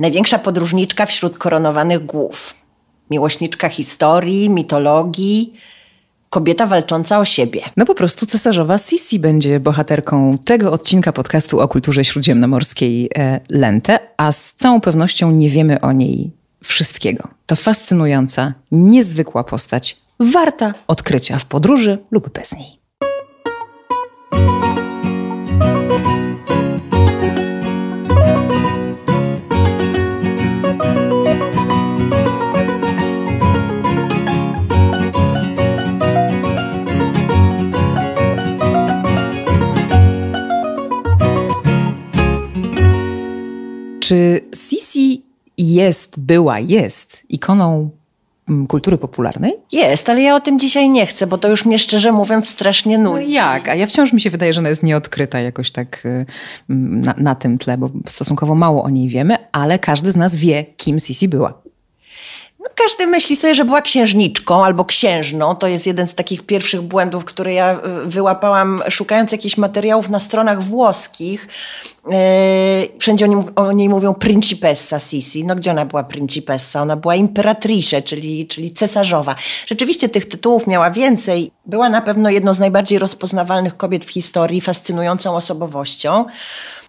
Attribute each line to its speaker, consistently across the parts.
Speaker 1: największa podróżniczka wśród koronowanych głów, miłośniczka historii, mitologii, kobieta walcząca o siebie.
Speaker 2: No po prostu cesarzowa Sisi będzie bohaterką tego odcinka podcastu o kulturze śródziemnomorskiej e, Lente, a z całą pewnością nie wiemy o niej wszystkiego. To fascynująca, niezwykła postać, warta odkrycia w podróży lub bez niej. Czy Sisi jest, była, jest ikoną mm, kultury popularnej?
Speaker 1: Jest, ale ja o tym dzisiaj nie chcę, bo to już mnie szczerze mówiąc strasznie no nudzi. No jak? A ja wciąż mi się wydaje,
Speaker 2: że ona jest nieodkryta jakoś tak y, na, na tym tle, bo stosunkowo mało o niej wiemy, ale każdy z nas wie, kim Sisi była.
Speaker 1: No, każdy myśli sobie, że była księżniczką albo księżną. To jest jeden z takich pierwszych błędów, który ja y, wyłapałam szukając jakichś materiałów na stronach włoskich. Y, wszędzie o niej, o niej mówią principessa Sisi. No gdzie ona była principessa? Ona była imperatrice, czyli, czyli cesarzowa. Rzeczywiście tych tytułów miała więcej. Była na pewno jedną z najbardziej rozpoznawalnych kobiet w historii, fascynującą osobowością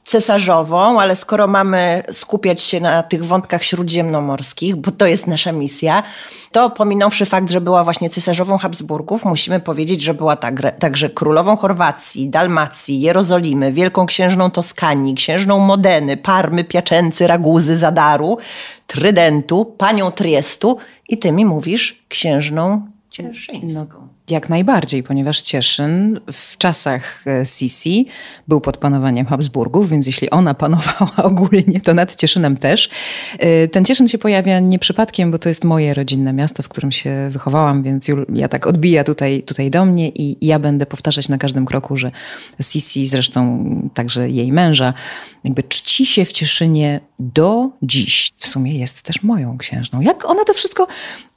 Speaker 1: cesarzową, ale skoro mamy skupiać się na tych wątkach śródziemnomorskich, bo to jest nasza misja, to pominąwszy fakt, że była właśnie cesarzową Habsburgów, musimy powiedzieć, że była także królową Chorwacji, Dalmacji, Jerozolimy, wielką księżną Toskanii, księżną Modeny, Parmy, Piaczęcy, Raguzy, Zadaru, Trydentu, panią Triestu i ty mi mówisz księżną Cieszyńską. No. Jak najbardziej, ponieważ Cieszyn w czasach e,
Speaker 2: Sisi był pod panowaniem Habsburgów, więc jeśli ona panowała ogólnie, to nad Cieszynem też. E, ten Cieszyn się pojawia nie przypadkiem, bo to jest moje rodzinne miasto, w którym się wychowałam, więc ja tak odbija tutaj, tutaj do mnie i ja będę powtarzać na każdym kroku, że Sisi, zresztą także jej męża, jakby czci się w Cieszynie do dziś. W sumie jest też moją księżną. Jak ona to wszystko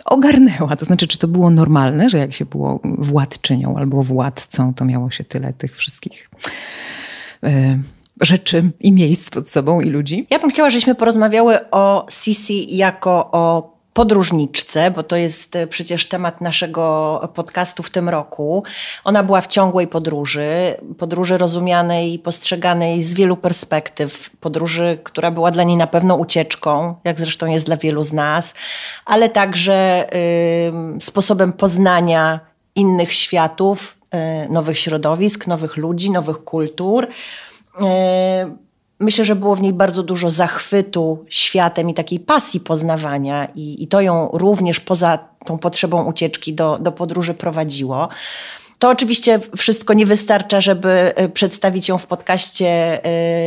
Speaker 2: ogarnęła. To znaczy, czy to było normalne, że jak się było władczynią albo władcą, to miało się tyle tych wszystkich e, rzeczy i miejsc pod sobą i ludzi.
Speaker 1: Ja bym chciała, żebyśmy porozmawiały o Sisi jako o podróżniczce, bo to jest e, przecież temat naszego podcastu w tym roku. Ona była w ciągłej podróży, podróży rozumianej i postrzeganej z wielu perspektyw, podróży, która była dla niej na pewno ucieczką, jak zresztą jest dla wielu z nas, ale także y, sposobem poznania innych światów, y, nowych środowisk, nowych ludzi, nowych kultur. Y, myślę, że było w niej bardzo dużo zachwytu światem i takiej pasji poznawania, i, i to ją również poza tą potrzebą ucieczki do, do podróży prowadziło. To oczywiście wszystko nie wystarcza, żeby y, przedstawić ją w podcaście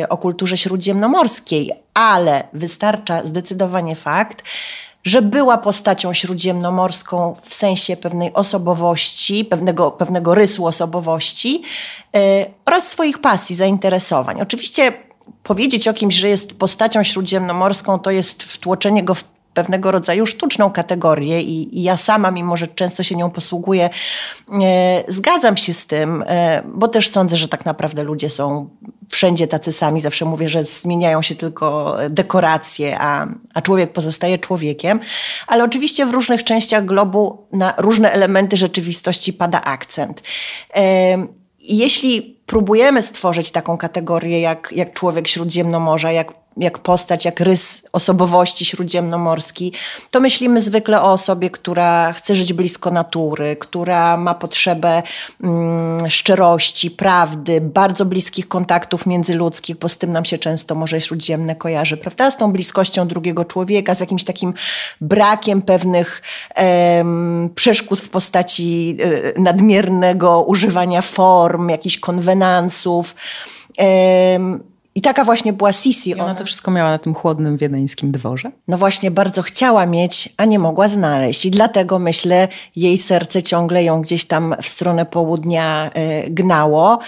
Speaker 1: y, o kulturze śródziemnomorskiej, ale wystarcza zdecydowanie fakt, że była postacią śródziemnomorską w sensie pewnej osobowości, pewnego, pewnego rysu osobowości yy, oraz swoich pasji, zainteresowań. Oczywiście powiedzieć o kimś, że jest postacią śródziemnomorską, to jest wtłoczenie go w pewnego rodzaju sztuczną kategorię i, i, ja sama, mimo że często się nią posługuję, e, zgadzam się z tym, e, bo też sądzę, że tak naprawdę ludzie są wszędzie tacy sami. Zawsze mówię, że zmieniają się tylko dekoracje, a, a człowiek pozostaje człowiekiem. Ale oczywiście w różnych częściach globu na różne elementy rzeczywistości pada akcent. E, jeśli próbujemy stworzyć taką kategorię jak, jak człowiek śródziemnomorza, jak jak postać, jak rys osobowości śródziemnomorski, to myślimy zwykle o osobie, która chce żyć blisko natury, która ma potrzebę mm, szczerości, prawdy, bardzo bliskich kontaktów międzyludzkich, bo z tym nam się często może śródziemne kojarzy, prawda? Z tą bliskością drugiego człowieka, z jakimś takim brakiem pewnych em, przeszkód w postaci e, nadmiernego używania form, jakichś konwenansów. Em, i taka właśnie była Sisi. ona, ona to wszystko miała na tym chłodnym wiedeńskim dworze? No właśnie, bardzo chciała mieć, a nie mogła znaleźć. I dlatego myślę, jej serce ciągle ją gdzieś tam w stronę południa e, gnało.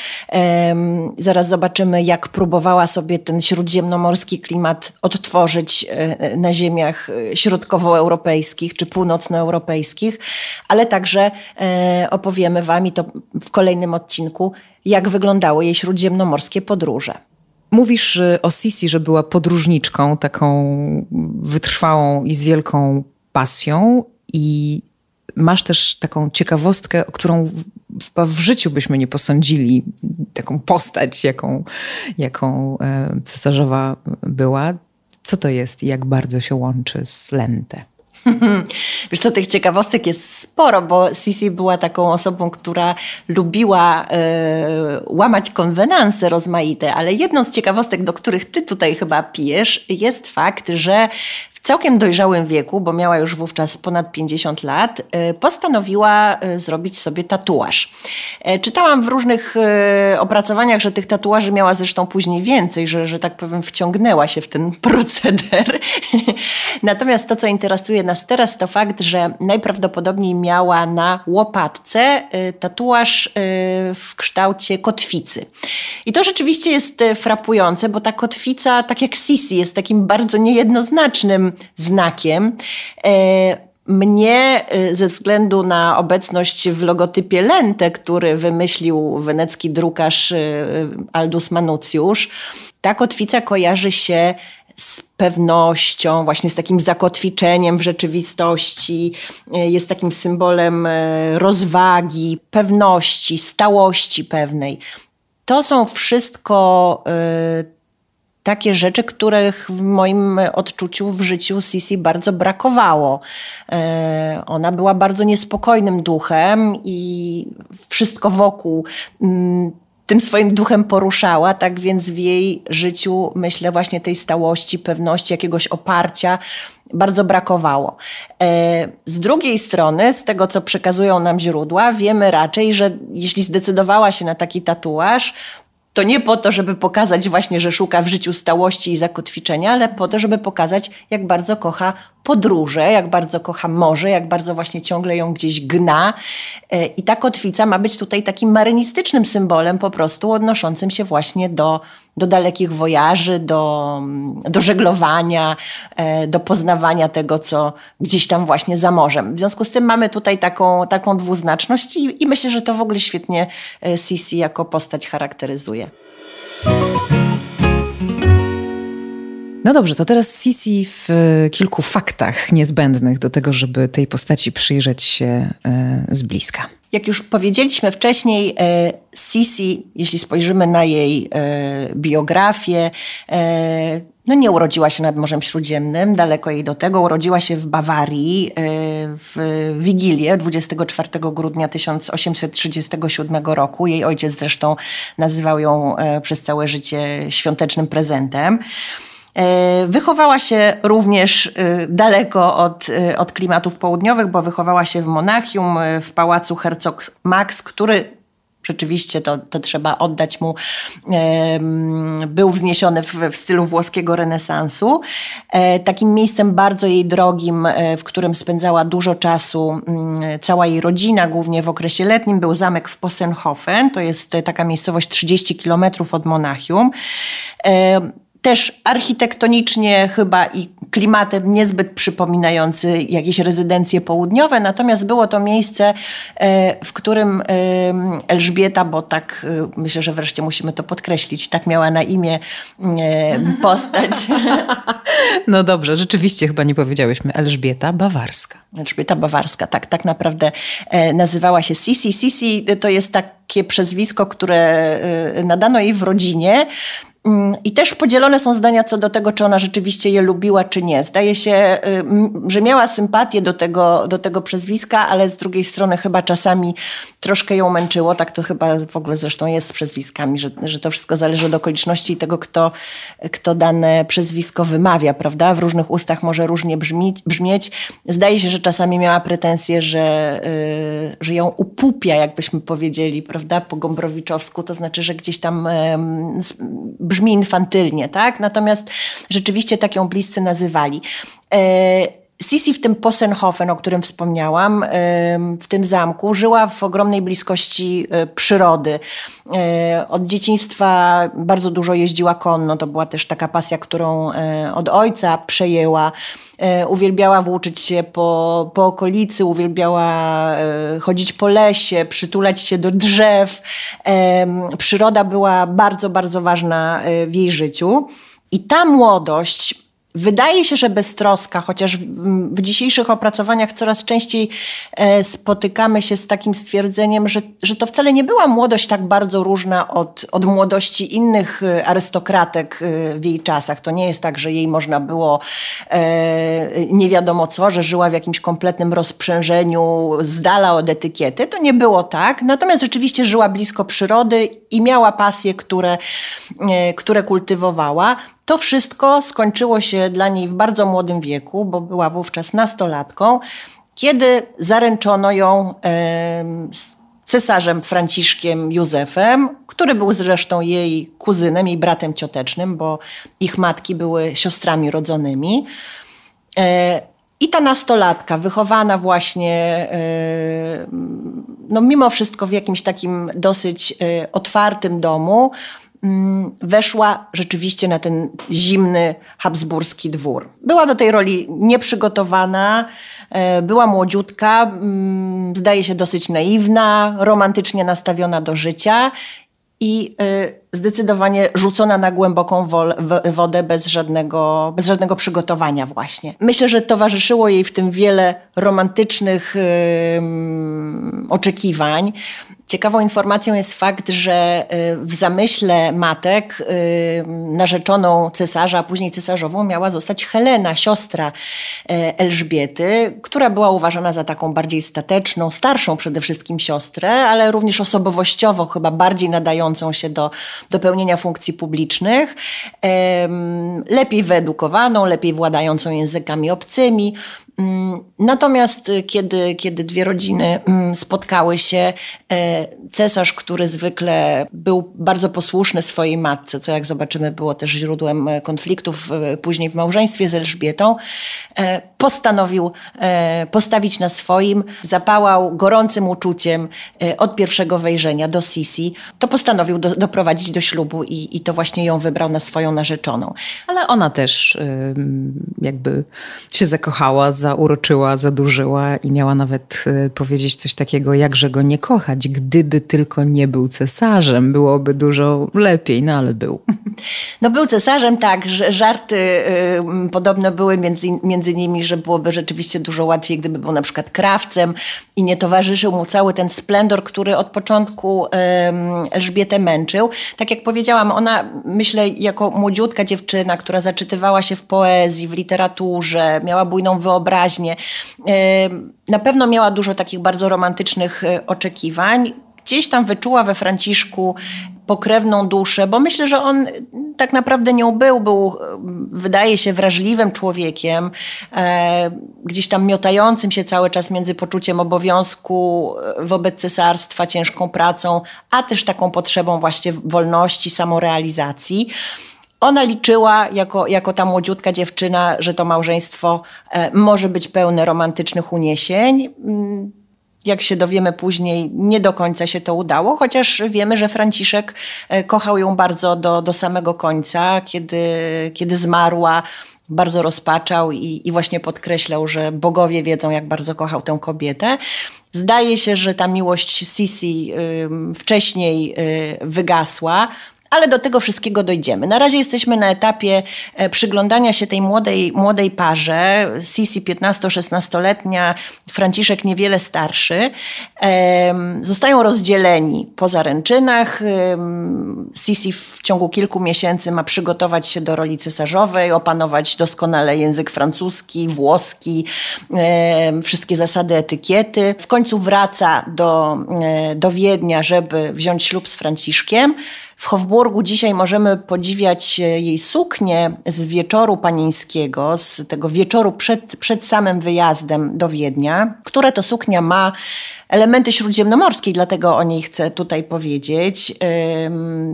Speaker 1: zaraz zobaczymy, jak próbowała sobie ten śródziemnomorski klimat odtworzyć e, na ziemiach e, środkowoeuropejskich czy północnoeuropejskich, ale także opowiemy Wam i to w kolejnym odcinku, jak wyglądały jej śródziemnomorskie podróże.
Speaker 2: Mówisz y, o Sisi, że była podróżniczką, taką wytrwałą i z wielką pasją, i masz też taką ciekawostkę, o którą chyba w życiu byśmy nie posądzili, taką postać, jaką, jaką e, cesarzowa była. Co to jest i jak bardzo się łączy z Lente?
Speaker 1: Wiesz to tych ciekawostek jest sporo, bo Sisi była taką osobą, która lubiła y, łamać konwenanse rozmaite, ale jedną z ciekawostek, do których ty tutaj chyba pijesz, jest fakt, że w całkiem dojrzałym wieku, bo miała już wówczas ponad 50 lat, y, postanowiła y, zrobić sobie tatuaż. E, czytałam w różnych y, opracowaniach, że tych tatuaży miała zresztą później więcej, że, że tak powiem, wciągnęła się w ten proceder. Natomiast to, co interesuje nas teraz, to fakt, że najprawdopodobniej miała na łopatce tatuaż w kształcie kotwicy. I to rzeczywiście jest frapujące, bo ta kotwica, tak jak Sisi, jest takim bardzo niejednoznacznym znakiem. E, mnie e, ze względu na obecność w logotypie lente, który wymyślił wenecki drukarz e, Aldus Manucius, ta kotwica kojarzy się z pewnością, właśnie z takim zakotwiczeniem w rzeczywistości, jest takim symbolem rozwagi, pewności, stałości pewnej. To są wszystko y, takie rzeczy, których w moim odczuciu w życiu Sisi bardzo brakowało. E, ona była bardzo niespokojnym duchem i wszystko wokół mm, tym swoim duchem poruszała, tak więc w jej życiu, myślę, właśnie tej stałości, pewności, jakiegoś oparcia bardzo brakowało. E, z drugiej strony, z tego co przekazują nam źródła, wiemy raczej, że jeśli zdecydowała się na taki tatuaż, to nie po to, żeby pokazać właśnie, że szuka w życiu stałości i zakotwiczenia, ale po to, żeby pokazać, jak bardzo kocha podróże, jak bardzo kocha morze, jak bardzo właśnie ciągle ją gdzieś gna. E, I ta kotwica ma być tutaj takim marynistycznym symbolem po prostu odnoszącym się właśnie do do dalekich wojaży, do, do żeglowania, e, do poznawania tego, co gdzieś tam właśnie za morzem. W związku z tym mamy tutaj taką, taką dwuznaczność i, i myślę, że to w ogóle świetnie e, Sisi jako postać charakteryzuje.
Speaker 2: No dobrze, to teraz Sisi w e, kilku faktach niezbędnych do tego, żeby tej postaci przyjrzeć się z bliska.
Speaker 1: Jak już powiedzieliśmy wcześniej, Sisi, jeśli spojrzymy na jej e, biografię, e, no nie urodziła się nad Morzem Śródziemnym, daleko jej do tego. Urodziła się w Bawarii e, w Wigilię 24 grudnia 1837 roku. Jej ojciec zresztą nazywał ją przez całe życie świątecznym prezentem. Wychowała się również daleko od, od klimatów południowych, bo wychowała się w Monachium, w pałacu Hercog Max, który rzeczywiście to, to trzeba oddać mu, był wzniesiony w, w stylu włoskiego renesansu. E, takim miejscem bardzo jej drogim, e, w którym spędzała dużo czasu mm, cała jej rodzina, głównie w okresie letnim, był zamek w Posenhofen. To jest e, taka miejscowość 30 kilometrów od Monachium też architektonicznie chyba i klimatem niezbyt przypominający jakieś rezydencje południowe, natomiast było to miejsce, e, w którym e, Elżbieta, bo tak e, myślę, że wreszcie musimy to podkreślić, tak miała na imię postać. No dobrze, rzeczywiście chyba nie powiedziałyśmy. Elżbieta Bawarska. Elżbieta Bawarska, tak, tak naprawdę nazywała się Sisi. Sisi to jest takie przezwisko, które nadano jej w rodzinie, Mm, I też podzielone są zdania co do tego, czy ona rzeczywiście je lubiła, czy nie. Zdaje się, że miała sympatię do tego, do tego przezwiska, ale z drugiej strony chyba czasami troszkę ją męczyło. Tak to chyba w ogóle zresztą jest z przezwiskami, że, że to wszystko zależy od okoliczności i tego, kto, kto dane przezwisko wymawia, prawda? W różnych ustach może różnie brzmieć. Zdaje się, że czasami miała pretensje, że, yy, że ją upupia, jakbyśmy powiedzieli, prawda, po gombrowiczowsku. To znaczy, że gdzieś tam yy, brzmi infantylnie, tak? Natomiast rzeczywiście tak ją bliscy nazywali. E, Sisi w tym Posenhofen, o którym wspomniałam, w tym zamku, żyła w ogromnej bliskości e, przyrody. E, od dzieciństwa bardzo dużo jeździła konno, to była też taka pasja, którą e, od ojca przejęła. Uwielbiała włóczyć się po, po okolicy, uwielbiała chodzić po lesie, przytulać się do drzew. Przyroda była bardzo, bardzo ważna w jej życiu. I ta młodość Wydaje się, że beztroska, chociaż w, w, dzisiejszych opracowaniach coraz częściej e, spotykamy się z takim stwierdzeniem, że, że to wcale nie była młodość tak bardzo różna od, od młodości innych e, arystokratek e, w jej czasach. To nie jest tak, że jej można było e, nie wiadomo co, że żyła w jakimś kompletnym rozprzężeniu z dala od etykiety. To nie było tak. Natomiast rzeczywiście żyła blisko przyrody i miała pasje, które, e, które kultywowała. To wszystko skończyło się dla niej w bardzo młodym wieku, bo była wówczas nastolatką, kiedy zaręczono ją z cesarzem Franciszkiem Józefem, który był zresztą jej kuzynem, jej bratem ciotecznym, bo ich matki były siostrami rodzonymi. E, I ta nastolatka, wychowana właśnie, e, no mimo wszystko w jakimś takim dosyć e, otwartym domu, Mm, weszła rzeczywiście na ten zimny habsburski dwór. Była do tej roli nieprzygotowana, e, była młodziutka, mm, zdaje się dosyć naiwna, romantycznie nastawiona do życia i e, zdecydowanie rzucona na głęboką wodę bez żadnego, bez żadnego przygotowania właśnie. Myślę, że towarzyszyło jej w tym wiele romantycznych oczekiwań. Ciekawą informacją jest fakt, że y, w zamyśle matek y, narzeczoną cesarza, a później cesarzową miała zostać Helena, siostra y, Elżbiety, która była uważana za taką bardziej stateczną, starszą przede wszystkim siostrę, ale również osobowościowo chyba bardziej nadającą się do, do pełnienia funkcji publicznych, lepiej wyedukowaną, lepiej władającą językami obcymi, Mm, natomiast y, kiedy, kiedy dwie rodziny mm, spotkały się, e, cesarz, który zwykle był bardzo posłuszny swojej matce, co jak zobaczymy było też źródłem e, konfliktów później w małżeństwie z Elżbietą, e, postanowił postawić na swoim, zapałał gorącym uczuciem od pierwszego wejrzenia do Sisi. To postanowił do, doprowadzić do ślubu i, i to właśnie ją wybrał na swoją narzeczoną. Ale ona też
Speaker 2: jakby się zakochała za zauroczyła, zadurzyła i miała nawet y, powiedzieć coś takiego, jakże go nie kochać, gdyby tylko nie był cesarzem, byłoby dużo lepiej, no ale był.
Speaker 1: No był cesarzem, tak, żarty y, podobno były między, między nimi, że byłoby rzeczywiście dużo łatwiej, gdyby był na przykład krawcem i nie towarzyszył mu cały ten splendor, który od początku y, Elżbietę męczył. Tak jak powiedziałam, ona myślę jako młodziutka dziewczyna, która zaczytywała się w poezji, w literaturze, miała bujną wyobraźnię, wyraźnie. Na pewno miała dużo takich bardzo romantycznych e, oczekiwań. Gdzieś tam wyczuła we Franciszku pokrewną duszę, bo myślę, że on mm, tak naprawdę nią był, był e, wydaje się wrażliwym człowiekiem, e, gdzieś tam miotającym się cały czas między poczuciem obowiązku e, wobec cesarstwa, ciężką pracą, a też taką potrzebą właśnie wolności, samorealizacji ona liczyła jako, jako ta młodziutka dziewczyna, że to małżeństwo e, może być pełne romantycznych uniesień. Mm, jak się dowiemy później, nie do końca się to udało, chociaż wiemy, że Franciszek e, kochał ją bardzo do, do samego końca, kiedy, kiedy zmarła. Bardzo rozpaczał i, i właśnie podkreślał, że bogowie wiedzą, jak bardzo kochał tę kobietę. Zdaje się, że ta miłość Sisi wcześniej y, wygasła ale do tego wszystkiego dojdziemy. Na razie jesteśmy na etapie e, przyglądania się tej młodej, młodej parze. Sisi 15-16-letnia, Franciszek niewiele starszy. Zostają rozdzieleni po zaręczynach. Sisi w ciągu kilku miesięcy ma przygotować się do roli cesarzowej, opanować doskonale język francuski, włoski, wszystkie zasady etykiety. W końcu wraca do, e, do Wiednia, żeby wziąć ślub z Franciszkiem. W Hofburgu dzisiaj możemy podziwiać e, jej suknię z wieczoru panieńskiego, z tego wieczoru przed, przed samym wyjazdem do Wiednia, które to suknia ma elementy śródziemnomorskie, dlatego o niej chcę tutaj powiedzieć.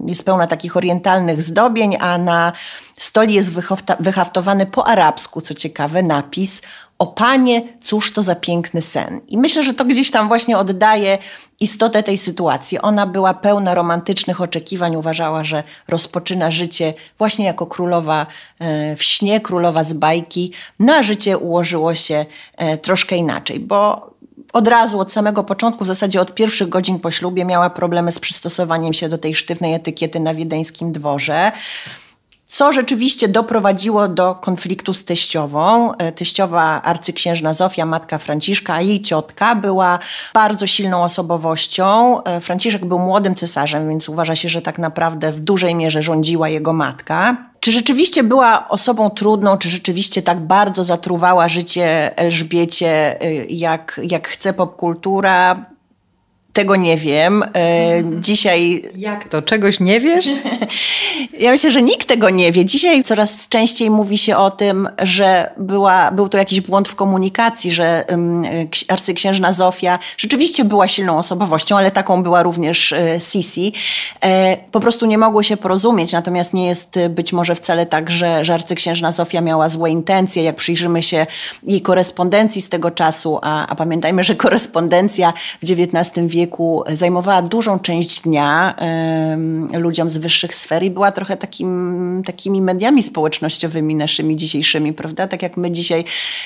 Speaker 1: Jest pełna takich orientalnych zdobień, a na stoli jest wyhaftowany po arabsku, co ciekawe, napis o panie, cóż to za piękny sen. I myślę, że to gdzieś tam właśnie oddaje istotę tej sytuacji. Ona była pełna romantycznych oczekiwań, uważała, że rozpoczyna życie właśnie jako królowa e, w śnie, królowa z bajki, no a życie ułożyło się e, troszkę inaczej, bo od razu, od samego początku, w zasadzie od pierwszych godzin po ślubie miała problemy z przystosowaniem się do tej sztywnej etykiety na wiedeńskim dworze co rzeczywiście doprowadziło do konfliktu z teściową. E, teściowa arcyksiężna Zofia, matka Franciszka, a jej ciotka była bardzo silną osobowością. E, Franciszek był młodym cesarzem, więc uważa się, że tak naprawdę w dużej mierze rządziła jego matka. Czy rzeczywiście była osobą trudną, czy rzeczywiście tak bardzo zatruwała życie Elżbiecie, e, jak, jak chce popkultura? Tego nie wiem. E, mhm. Dzisiaj. Jak to? Czegoś nie wiesz? ja myślę, że nikt tego nie wie. Dzisiaj coraz częściej mówi się o tym, że była, był to jakiś błąd w komunikacji, że arcyksiężna Zofia rzeczywiście była silną osobowością, ale taką była również e, Sisi. E, po prostu nie mogły się porozumieć, natomiast nie jest być może wcale tak, że, że arcyksiężna Zofia miała złe intencje. Jak przyjrzymy się jej korespondencji z tego czasu, a, a pamiętajmy, że korespondencja w XIX wieku wieku zajmowała dużą część dnia ludziom z wyższych sfer i była trochę takim, takimi mediami społecznościowymi naszymi dzisiejszymi, prawda? Tak jak my dzisiaj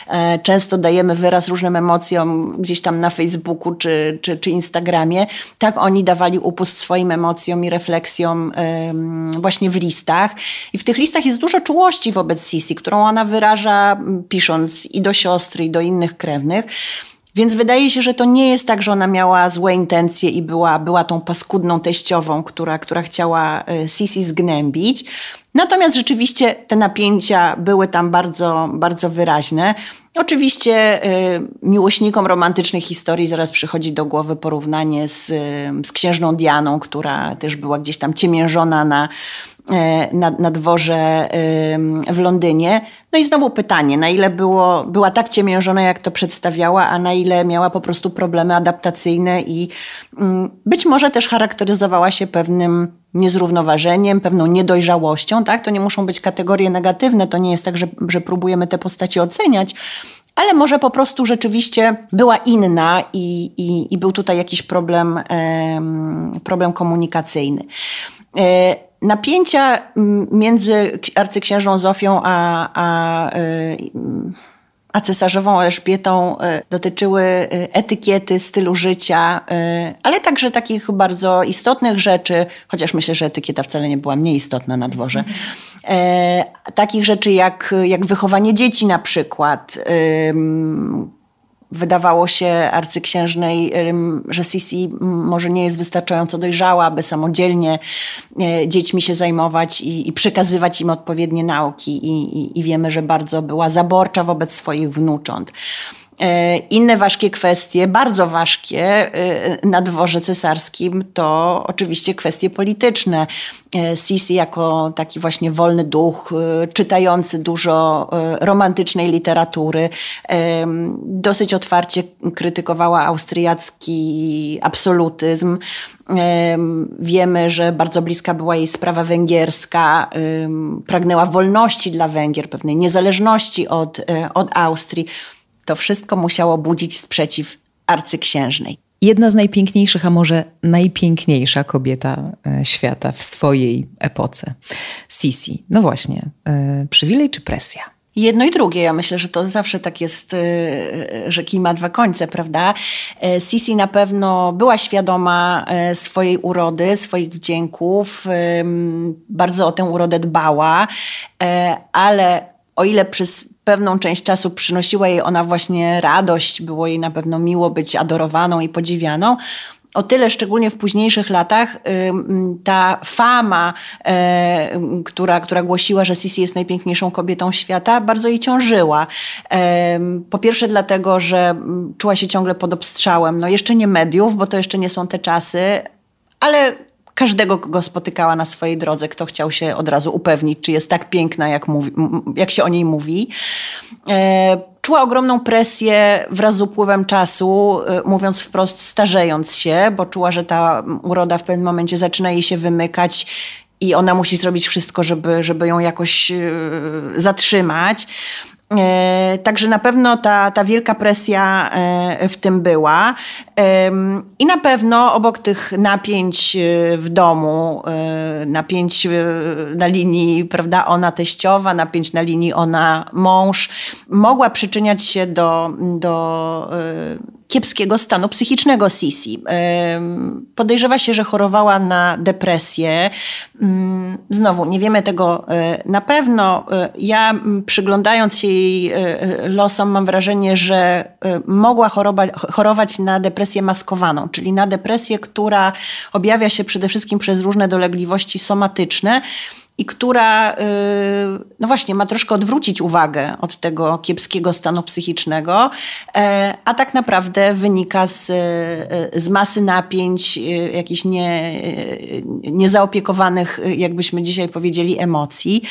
Speaker 1: e, często dajemy wyraz różnym emocjom gdzieś tam na Facebooku czy, czy, czy Instagramie, tak oni dawali upust swoim emocjom i refleksjom właśnie w listach. I w tych listach jest dużo czułości wobec Sisi, którą ona wyraża pisząc i do siostry, i do innych krewnych. Więc wydaje się, że to nie jest tak, że ona miała złe intencje i była, była tą paskudną teściową, która, która chciała y, Sisi zgnębić, Natomiast rzeczywiście te napięcia były tam bardzo, bardzo wyraźne. Oczywiście y, miłośnikom romantycznej historii zaraz przychodzi do głowy porównanie z, y, z księżną Dianą, która też była gdzieś tam ciemiężona na, y, na, na dworze y, w Londynie. No i znowu pytanie, na ile było, była tak ciemiężona, jak to przedstawiała, a na ile miała po prostu problemy adaptacyjne i mm, być może też charakteryzowała się pewnym niezrównoważeniem, pewną niedojrzałością, tak? To nie muszą być kategorie negatywne, to nie jest tak, że, że próbujemy te postaci oceniać, ale może po prostu rzeczywiście była inna i, i, i był tutaj jakiś problem, problem komunikacyjny. E, napięcia mm, między arcyksiężą Zofią a, a y, a cesarzową Elżbietą e, dotyczyły e, etykiety, stylu życia, e, ale także takich bardzo istotnych rzeczy, chociaż myślę, że etykieta wcale nie była mniej istotna na dworze. Takich rzeczy jak, jak wychowanie dzieci na przykład wydawało się arcyksiężnej, że Sisi może nie jest wystarczająco dojrzała, aby samodzielnie e, dziećmi się zajmować i, i przekazywać im odpowiednie nauki. I, i, I wiemy, że bardzo była zaborcza wobec swoich wnucząt. E, inne ważkie kwestie, bardzo ważkie e, na dworze cesarskim to oczywiście kwestie polityczne. E, Sisi jako taki właśnie wolny duch, czytający dużo romantycznej literatury, dosyć otwarcie krytykowała austriacki absolutyzm. Wiemy, że bardzo bliska była jej sprawa węgierska, pragnęła wolności dla Węgier, pewnej niezależności od, od Austrii. To wszystko musiało budzić sprzeciw arcyksiężnej.
Speaker 2: Jedna z najpiękniejszych, a może najpiękniejsza kobieta e, świata w swojej epoce. Sisi. No właśnie, e, przywilej czy presja?
Speaker 1: Jedno i drugie. Ja myślę, że to zawsze tak jest, e, że kij ma dwa końce, prawda? Sisi na pewno była świadoma swojej urody, swoich wdzięków, bardzo o tę urodę dbała, ale o ile przez pewną część czasu przynosiła jej ona właśnie radość, było jej na pewno miło być adorowaną i podziwianą, o tyle szczególnie w późniejszych latach y, ta fama, e, która, która głosiła, że Sisi jest najpiękniejszą kobietą świata, bardzo jej ciążyła. E, po pierwsze dlatego, że czuła się ciągle pod obstrzałem, no jeszcze nie mediów, bo to jeszcze nie są te czasy, ale każdego, kogo spotykała na swojej drodze, kto chciał się od razu upewnić, czy jest tak piękna, jak, mówi, jak się o niej mówi. E, czuła ogromną presję wraz z upływem czasu, e, mówiąc wprost, starzejąc się, bo czuła, że ta uroda w pewnym momencie zaczyna jej się wymykać i ona musi zrobić wszystko, żeby, żeby ją jakoś e, zatrzymać. E, także na pewno ta, ta wielka presja e, w tym była. I na pewno obok tych napięć e, w domu, napięć na linii, prawda, ona teściowa, napięć na linii ona mąż, mogła przyczyniać się do, do kiepskiego stanu psychicznego Sisi. Podejrzewa się, że chorowała na depresję. Mm, znowu, nie wiemy tego e, na pewno. E, ja przyglądając się jej e, losom mam wrażenie, że mogła choroba, chorować na depresję maskowaną, czyli na depresję, która objawia się przede wszystkim przez różne dolegliwości somatyczne, i która, y, no właśnie, ma troszkę odwrócić uwagę od tego kiepskiego stanu psychicznego, e, a tak naprawdę wynika z, y, z masy napięć, y, jakichś nie, niezaopiekowanych, jakbyśmy dzisiaj powiedzieli, emocji.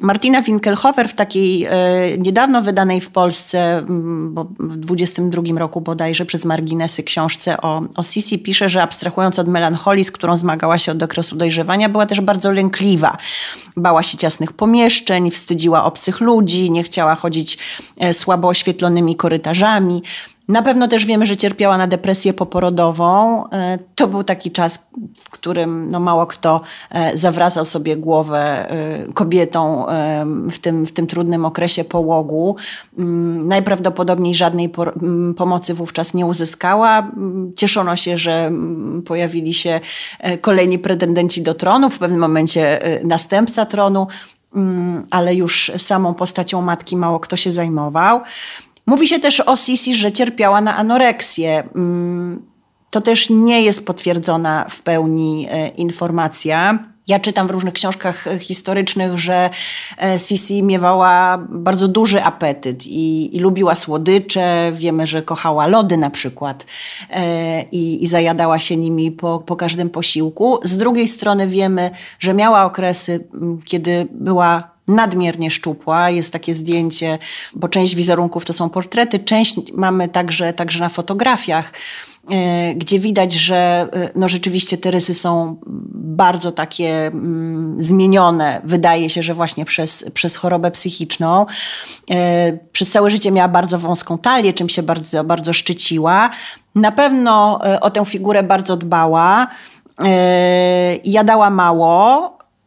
Speaker 1: Martina Winkelhofer w takiej e, niedawno wydanej w Polsce, bo w 22 roku bodajże przez marginesy książce o, o Sisi pisze, że abstrahując od melancholii, z którą zmagała się od okresu dojrzewania, była też bardzo bardzo lękliwa. Bała się ciasnych pomieszczeń, wstydziła obcych ludzi, nie chciała chodzić e, słabo oświetlonymi korytarzami. Na pewno też wiemy, że cierpiała na depresję poporodową. E, to był taki czas, w którym no mało kto e, zawracał sobie głowę e, kobietą w tym, w tym trudnym okresie połogu. Mm, najprawdopodobniej żadnej mm, pomocy wówczas nie uzyskała. Mm, cieszono się, że pojawili się kolejni pretendenci do tronu, w pewnym momencie następca tronu, ale już samą postacią matki mało kto się zajmował. Mówi się też o Sisi, że cierpiała na anoreksję. Mm, to też nie jest potwierdzona w pełni e, informacja. Ja czytam w różnych książkach e, historycznych, że e, Sisi miewała bardzo duży apetyt i, i lubiła słodycze. Wiemy, że kochała lody na przykład e, i, i, zajadała się nimi po, po każdym posiłku. Z drugiej strony wiemy, że miała okresy, mm, kiedy była nadmiernie szczupła. Jest takie zdjęcie, bo część wizerunków to są portrety, część mamy także, także na fotografiach e, gdzie widać, że e, no rzeczywiście te rysy są bardzo takie mm, zmienione. Wydaje się, że właśnie przez, przez chorobę psychiczną. E, przez całe życie miała bardzo wąską talię, czym się bardzo, bardzo szczyciła. Na pewno o tę figurę bardzo dbała. Yy, jadała mało,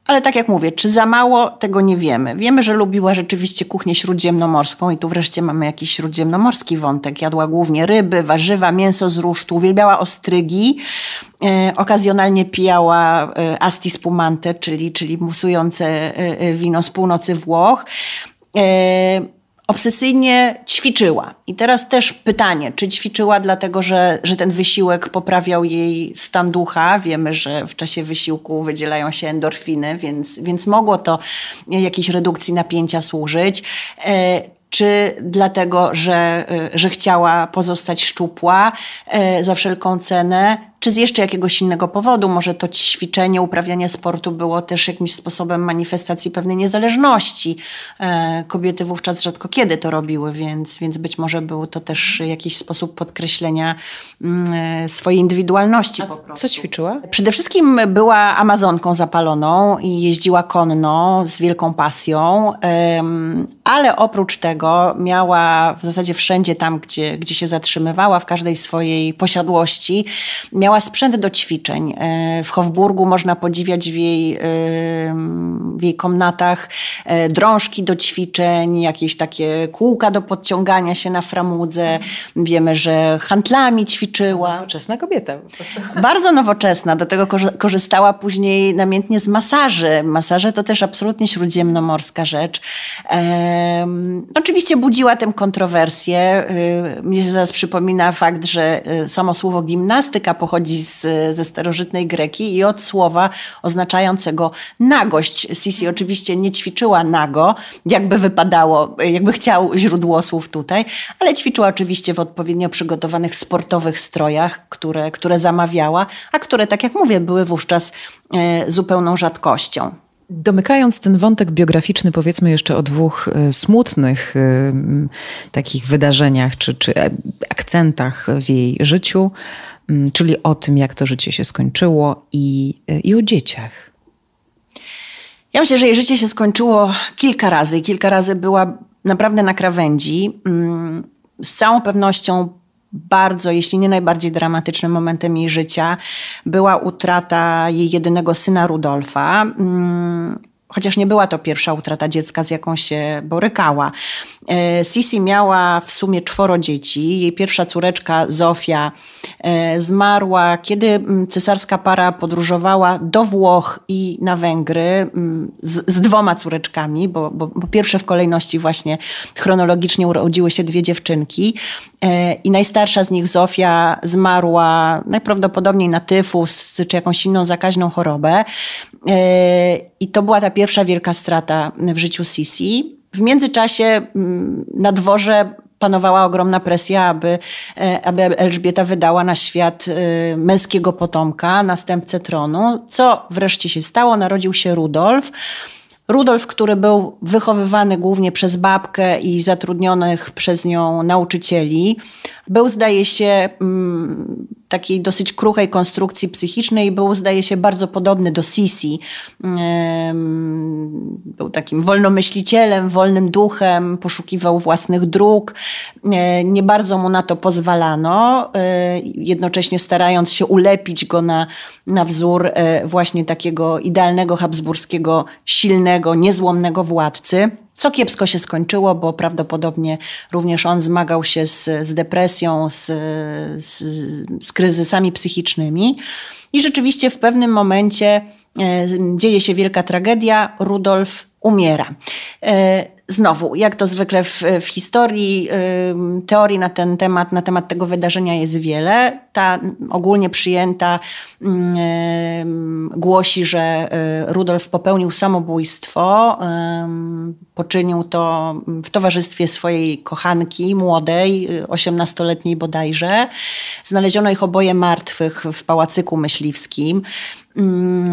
Speaker 1: ale tak jak mówię, czy za mało, tego nie wiemy. Wiemy, że lubiła rzeczywiście kuchnię śródziemnomorską i tu wreszcie mamy jakiś śródziemnomorski wątek. Jadła głównie ryby, warzywa, mięso z rusztu, uwielbiała ostrygi, e, okazjonalnie pijała yy, asti spumante, czyli, czyli musujące e, wino z północy Włoch obsesyjnie ćwiczyła. I teraz też pytanie, czy ćwiczyła dlatego, że, że ten wysiłek poprawiał jej stan ducha? Wiemy, że w czasie wysiłku wydzielają się endorfiny, więc, więc mogło to jakiejś redukcji napięcia służyć. E, czy dlatego, że, e, że chciała pozostać szczupła e, za wszelką cenę? czy z jeszcze jakiegoś innego powodu. Może to ćwiczenie, uprawianie sportu było też jakimś sposobem manifestacji pewnej niezależności. E, kobiety wówczas rzadko kiedy to robiły, więc, więc być może był to też jakiś sposób podkreślenia mm, e, swojej indywidualności. A po Co ćwiczyła? Przede wszystkim była amazonką zapaloną i jeździła konno z wielką pasją, ale oprócz tego miała w zasadzie wszędzie tam, gdzie, gdzie się zatrzymywała, w każdej swojej posiadłości, miała miała sprzęt do ćwiczeń. E, w Hofburgu można podziwiać w jej, e, w jej komnatach e, drążki do ćwiczeń, jakieś takie kółka do podciągania się na framudze. Wiemy, że handlami ćwiczyła. Nowoczesna kobieta po prostu. Bardzo nowoczesna. Do tego korzystała później namiętnie z masaży. Masaże to też absolutnie śródziemnomorska rzecz. oczywiście budziła tym kontrowersję. Y, mnie się zaraz przypomina fakt, że y, samo słowo gimnastyka pochodzi pochodzi z, ze starożytnej Greki i od słowa oznaczającego nagość. Sisi oczywiście nie ćwiczyła nago, jakby wypadało, jakby chciał źródło słów tutaj, ale ćwiczyła oczywiście w odpowiednio przygotowanych sportowych strojach, które, które zamawiała, a które, tak jak mówię, były wówczas e, zupełną rzadkością.
Speaker 2: Domykając ten wątek biograficzny, powiedzmy jeszcze o dwóch e, smutnych e, takich wydarzeniach czy, czy akcentach w jej życiu. Mm, czyli o tym, jak to życie się skończyło i, i o dzieciach.
Speaker 1: Ja myślę, że jej życie się skończyło kilka razy. Kilka razy była naprawdę na krawędzi. Mm, z całą pewnością bardzo, jeśli nie najbardziej dramatycznym momentem jej życia była utrata jej jedynego syna Rudolfa. Mm, chociaż nie była to pierwsza utrata dziecka, z jaką się borykała. E, Sisi miała w sumie czworo dzieci. Jej pierwsza córeczka, Zofia, e, zmarła, kiedy mm, cesarska para podróżowała do Włoch i na Węgry mm, z, z dwoma córeczkami, bo, bo, bo, pierwsze w kolejności właśnie chronologicznie urodziły się dwie dziewczynki. E, I najstarsza z nich, Zofia, zmarła najprawdopodobniej na tyfus czy jakąś inną zakaźną chorobę i to była ta pierwsza wielka strata w życiu Sisi. W międzyczasie mm, na dworze panowała ogromna presja, aby, e, aby Elżbieta wydała na świat e, męskiego potomka, następcę tronu, co wreszcie się stało. Narodził się Rudolf. Rudolf, który był wychowywany głównie przez babkę i zatrudnionych przez nią nauczycieli, był, zdaje się, mm, takiej dosyć kruchej konstrukcji psychicznej był, zdaje się, bardzo podobny do Sisi. Był takim wolnomyślicielem, wolnym duchem, poszukiwał własnych dróg. E, nie bardzo mu na to pozwalano, e, jednocześnie starając się ulepić go na, na wzór e, właśnie takiego idealnego habsburskiego, silnego, niezłomnego władcy co kiepsko się skończyło, bo prawdopodobnie również on zmagał się z, z depresją, z, z, z kryzysami psychicznymi. I rzeczywiście w pewnym momencie e, dzieje się wielka tragedia, Rudolf umiera. E, Znowu, jak to zwykle w, w historii, teorii na ten temat, na temat tego wydarzenia jest wiele. Ta ogólnie przyjęta głosi, że y, Rudolf popełnił samobójstwo, poczynił to w towarzystwie swojej kochanki, młodej, y, osiemnastoletniej bodajże. Znaleziono ich oboje martwych w pałacyku myśliwskim.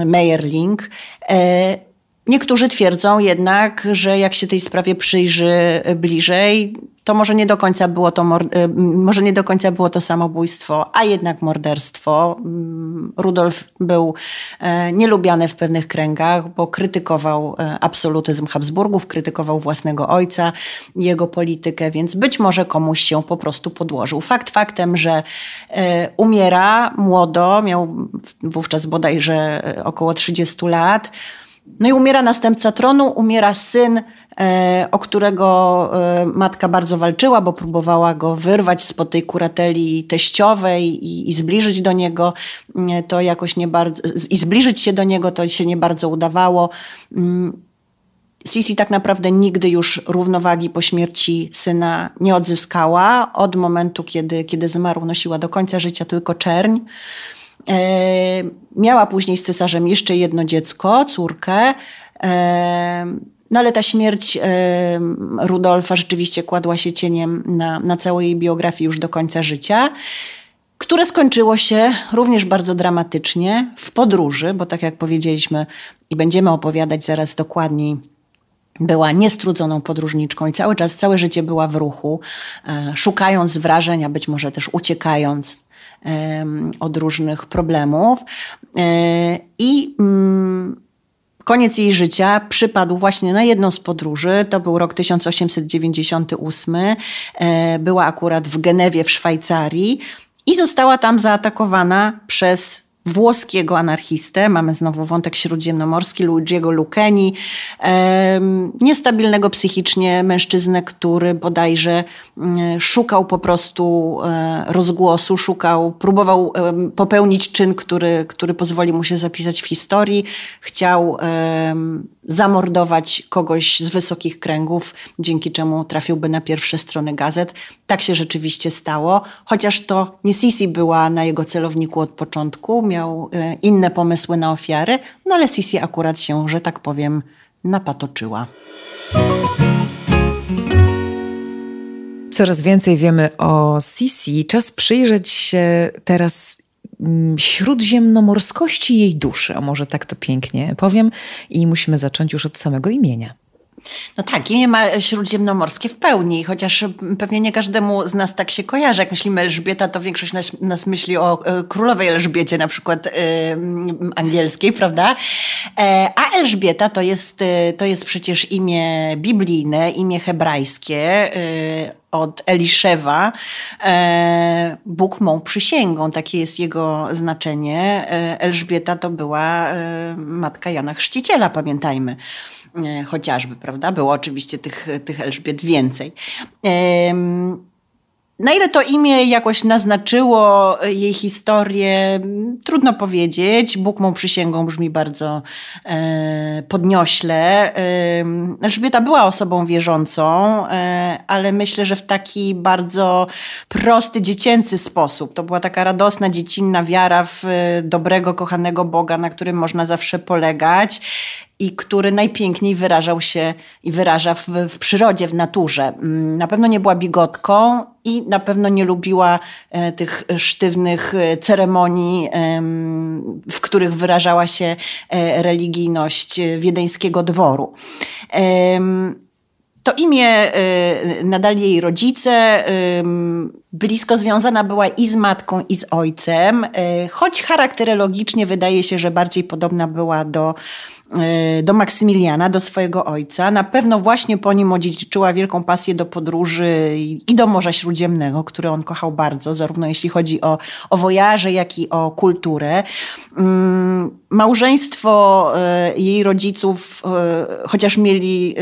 Speaker 1: Meyerling. E, Niektórzy twierdzą jednak, że jak się tej sprawie przyjrzy e, bliżej, to może nie do końca było to, e, może nie do końca było to samobójstwo, a jednak morderstwo. Mm, Rudolf był e, nielubiany w pewnych kręgach, bo krytykował absolutyzm Habsburgów, krytykował własnego ojca, jego politykę, więc być może komuś się po prostu podłożył. Fakt faktem, że umiera młodo, miał wówczas bodajże około 30 lat no i umiera następca tronu, umiera syn, e, o którego e, matka bardzo walczyła, bo próbowała go wyrwać spod tej kurateli teściowej i, i zbliżyć do niego. Mm, to jakoś nie bardzo, i zbliżyć się do niego to się nie bardzo udawało. Mm, Sisi tak naprawdę nigdy już równowagi po śmierci syna nie odzyskała. Od momentu, kiedy, kiedy zmarł, nosiła do końca życia tylko czerń. E, miała później z cesarzem jeszcze jedno dziecko, córkę. E, no ale ta śmierć e, Rudolfa rzeczywiście kładła się cieniem na, na całej jej biografii już do końca życia które skończyło się również bardzo dramatycznie w podróży, bo tak jak powiedzieliśmy i będziemy opowiadać zaraz dokładniej, była niestrudzoną podróżniczką i cały czas, całe życie była w ruchu, szukając wrażenia, być może też uciekając od różnych problemów. E, I mm, koniec jej życia przypadł właśnie na jedną z podróży. To był rok 1898. E, była akurat w Genewie w Szwajcarii i została tam zaatakowana przez włoskiego anarchistę, mamy znowu wątek śródziemnomorski, Luigiego Luceni, niestabilnego psychicznie mężczyznę, który bodajże mm, szukał po prostu e, rozgłosu, szukał, próbował popełnić czyn, który, który pozwoli mu się zapisać w historii, chciał zamordować kogoś z wysokich kręgów, dzięki czemu trafiłby na pierwsze strony gazet. Tak się rzeczywiście stało, chociaż to nie Sisi była na jego celowniku od początku, miał e, inne pomysły na ofiary, no ale Sisi akurat się, że tak powiem, napatoczyła.
Speaker 2: Coraz więcej wiemy o Sisi. Czas przyjrzeć się teraz Mm, śródziemnomorskości jej duszy, a może tak to pięknie powiem, i musimy zacząć już od samego imienia.
Speaker 1: No tak, imię ma śródziemnomorskie w pełni, chociaż pewnie nie każdemu z nas tak się kojarzy. Jak myślimy Elżbieta, to większość nas, nas myśli o e, królowej Elżbiecie, na przykład e, angielskiej, prawda? E, a Elżbieta to jest, e, to jest przecież imię biblijne, imię hebrajskie e, od Eliszewa, e, Bóg mą przysięgą, takie jest jego znaczenie. E, Elżbieta to była e, matka Jana Chrzciciela, pamiętajmy chociażby, prawda? Było oczywiście tych, tych Elżbiet więcej. Na ile to imię jakoś naznaczyło jej historię, trudno powiedzieć. Bóg mą przysięgą brzmi bardzo e, podniośle. E, Elżbieta była osobą wierzącą, e, ale myślę, że w taki bardzo prosty, dziecięcy sposób. To była taka radosna, dziecinna wiara w e, dobrego, kochanego Boga, na którym można zawsze polegać i który najpiękniej wyrażał się i wyraża w, w, przyrodzie, w naturze. Mm, na pewno nie była bigotką i na pewno nie lubiła e, tych sztywnych e, ceremonii, e, w których wyrażała się e, religijność e, wiedeńskiego dworu. To imię e, nadali jej rodzice. Blisko związana była i z matką, i z ojcem, choć charakterologicznie wydaje się, że bardziej podobna była do E, do Maksymiliana, do swojego ojca. Na pewno właśnie po nim odziedziczyła wielką pasję do podróży i do Morza Śródziemnego, które on kochał bardzo, zarówno jeśli chodzi o, o wojaże, jak i o kulturę. Mm, małżeństwo e, jej rodziców, e, chociaż mieli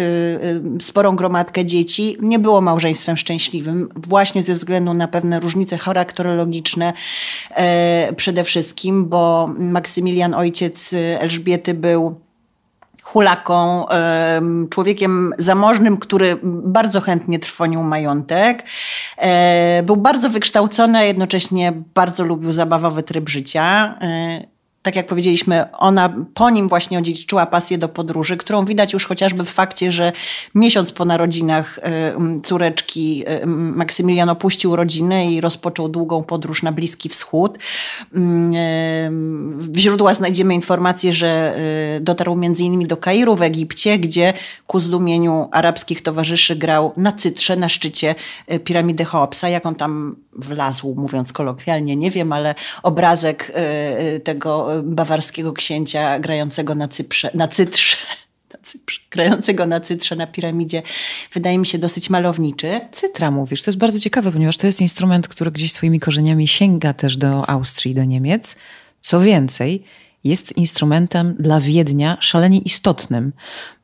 Speaker 1: sporą gromadkę dzieci, nie było małżeństwem szczęśliwym, właśnie ze względu na pewne różnice charakterologiczne przede wszystkim, bo Maksymilian, ojciec Elżbiety, był hulaką, człowiekiem zamożnym, który bardzo chętnie trwonił majątek. E, był bardzo wykształcony, a jednocześnie bardzo lubił zabawowy tryb życia. E, tak jak powiedzieliśmy, ona po nim właśnie odziedziczyła pasję do podróży, którą widać już chociażby w fakcie, że miesiąc po narodzinach y, córeczki y, Maksymilian opuścił rodzinę i rozpoczął długą podróż na Bliski Wschód. Mm, y, w źródła znajdziemy informację, że dotarł między innymi do Kairu w Egipcie, gdzie ku zdumieniu arabskich towarzyszy grał na cytrze na szczycie piramidy Cheopsa. Jak on tam wlazł, mówiąc kolokwialnie, nie wiem, ale obrazek tego bawarskiego księcia grającego na, Cyprze, na cytrze. grającego na cytrze na piramidzie, wydaje mi się dosyć
Speaker 2: malowniczy. Cytra mówisz, to jest bardzo ciekawe, ponieważ to jest instrument, który gdzieś swoimi korzeniami sięga też do Austrii, do Niemiec. Co więcej, jest instrumentem dla Wiednia szalenie istotnym.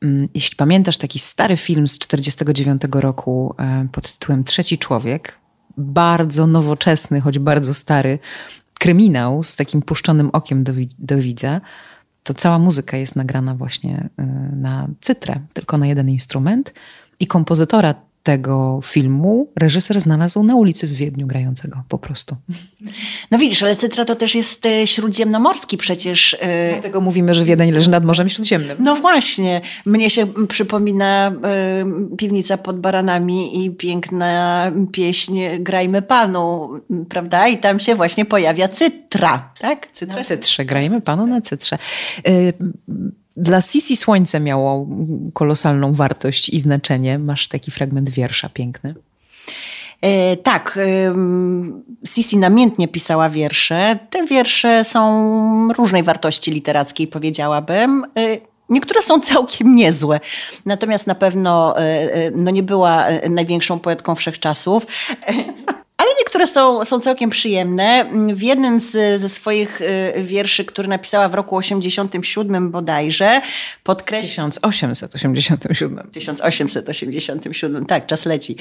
Speaker 2: Mm, jeśli pamiętasz taki stary film z 1949 roku e, pod tytułem Trzeci Człowiek, bardzo nowoczesny, choć bardzo stary kryminał z takim puszczonym okiem do, do widza, to cała muzyka jest nagrana właśnie y, na cytrę, tylko na jeden instrument. I kompozytora tego filmu reżyser znalazł na ulicy w Wiedniu grającego, po prostu. No widzisz,
Speaker 1: ale Cytra to też jest e, śródziemnomorski przecież. E, Dlatego mówimy, że Wiedeń leży nad Morzem Śródziemnym. No właśnie. Mnie się przypomina e, piwnica pod baranami i piękna pieśń Grajmy Panu, prawda? I tam się właśnie pojawia Cytra, tak? Cytra? Na
Speaker 2: cytrze, Grajmy Panu na Cytrze. Dla Sisi słońce miało kolosalną wartość i znaczenie. Masz taki fragment wiersza piękny.
Speaker 1: E, tak, e, Sisi namiętnie pisała wiersze. Te wiersze są różnej wartości literackiej, powiedziałabym. E, Niektóre są całkiem niezłe, natomiast na pewno e, e, no nie była e, największą poetką wszechczasów. które są, są całkiem przyjemne. Mm, w jednym z, ze swoich y, wierszy, który napisała w roku 87 bodajże, podkreśla... 1887. 1887, tak, czas leci.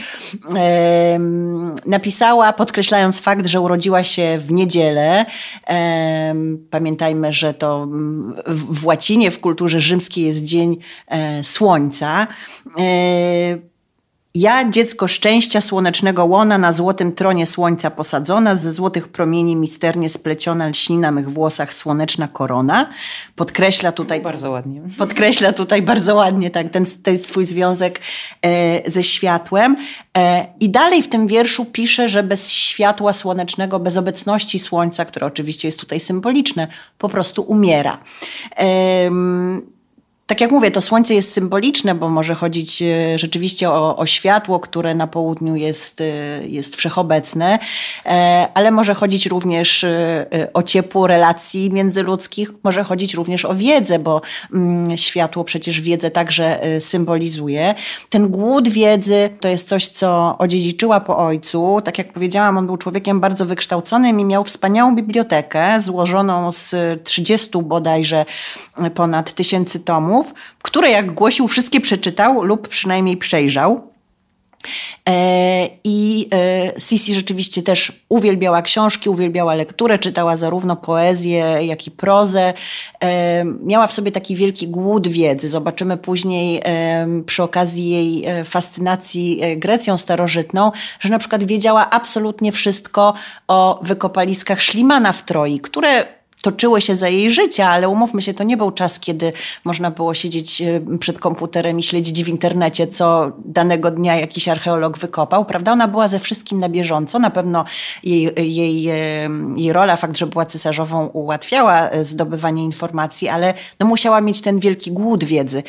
Speaker 1: napisała, podkreślając fakt, że urodziła się w niedzielę. pamiętajmy, że to mm, w, łacinie, w kulturze rzymskiej jest dzień e, słońca. E, ja, dziecko szczęścia słonecznego łona, na złotym tronie słońca posadzona, ze złotych promieni misternie spleciona, lśni na mych włosach słoneczna korona. Podkreśla tutaj... Bardzo ładnie. Podkreśla tutaj bardzo ładnie tak, ten, ten swój związek e, ze światłem. E, I dalej w tym wierszu pisze, że bez światła słonecznego, bez obecności słońca, które oczywiście jest tutaj symboliczne, po prostu umiera. E, tak jak mówię, to słońce jest symboliczne, bo może chodzić e, rzeczywiście o, o, światło, które na południu jest, e, jest wszechobecne, e, ale może chodzić również o ciepło relacji międzyludzkich, może chodzić również o wiedzę, bo mm, światło przecież wiedzę także symbolizuje. Ten głód wiedzy to jest coś, co odziedziczyła po ojcu. Tak jak powiedziałam, on był człowiekiem bardzo wykształconym i miał wspaniałą bibliotekę złożoną z 30 bodajże ponad tysięcy tomów które jak głosił, wszystkie przeczytał lub przynajmniej przejrzał. E, I e, Sisi rzeczywiście też uwielbiała książki, uwielbiała lekturę, czytała zarówno poezję, jak i prozę. E, miała w sobie taki wielki głód wiedzy. Zobaczymy później przy okazji jej fascynacji Grecją starożytną, że na przykład wiedziała absolutnie wszystko o wykopaliskach Szlimana w Troi, które toczyło się za jej życia, ale umówmy się, to nie był czas, kiedy można było siedzieć e, przed komputerem i śledzić w internecie, co danego dnia jakiś archeolog wykopał, prawda? Ona była ze wszystkim na bieżąco. Na pewno jej, jej, e, jej rola, fakt, że była cesarzową, ułatwiała e, zdobywanie informacji, ale no, musiała mieć ten wielki głód wiedzy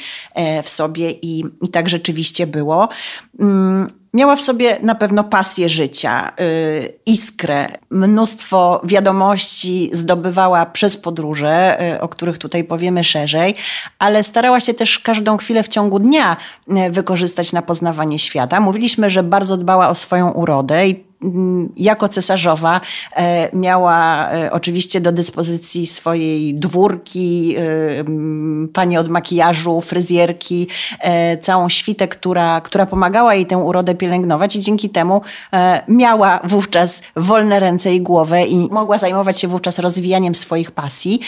Speaker 1: w sobie i, i tak rzeczywiście było. Mm, Miała w sobie na pewno pasję życia, yy, iskrę, mnóstwo wiadomości zdobywała przez podróże, yy, o których tutaj powiemy szerzej, ale starała się też każdą chwilę w ciągu dnia y, wykorzystać na poznawanie świata. Mówiliśmy, że bardzo dbała o swoją urodę i jako cesarzowa e, miała e, oczywiście do dyspozycji swojej dwórki, e, pani od makijażu, fryzjerki, całą świtę, która, która pomagała jej tę urodę pielęgnować i dzięki temu miała wówczas wolne ręce i głowę i mogła zajmować się wówczas rozwijaniem swoich pasji.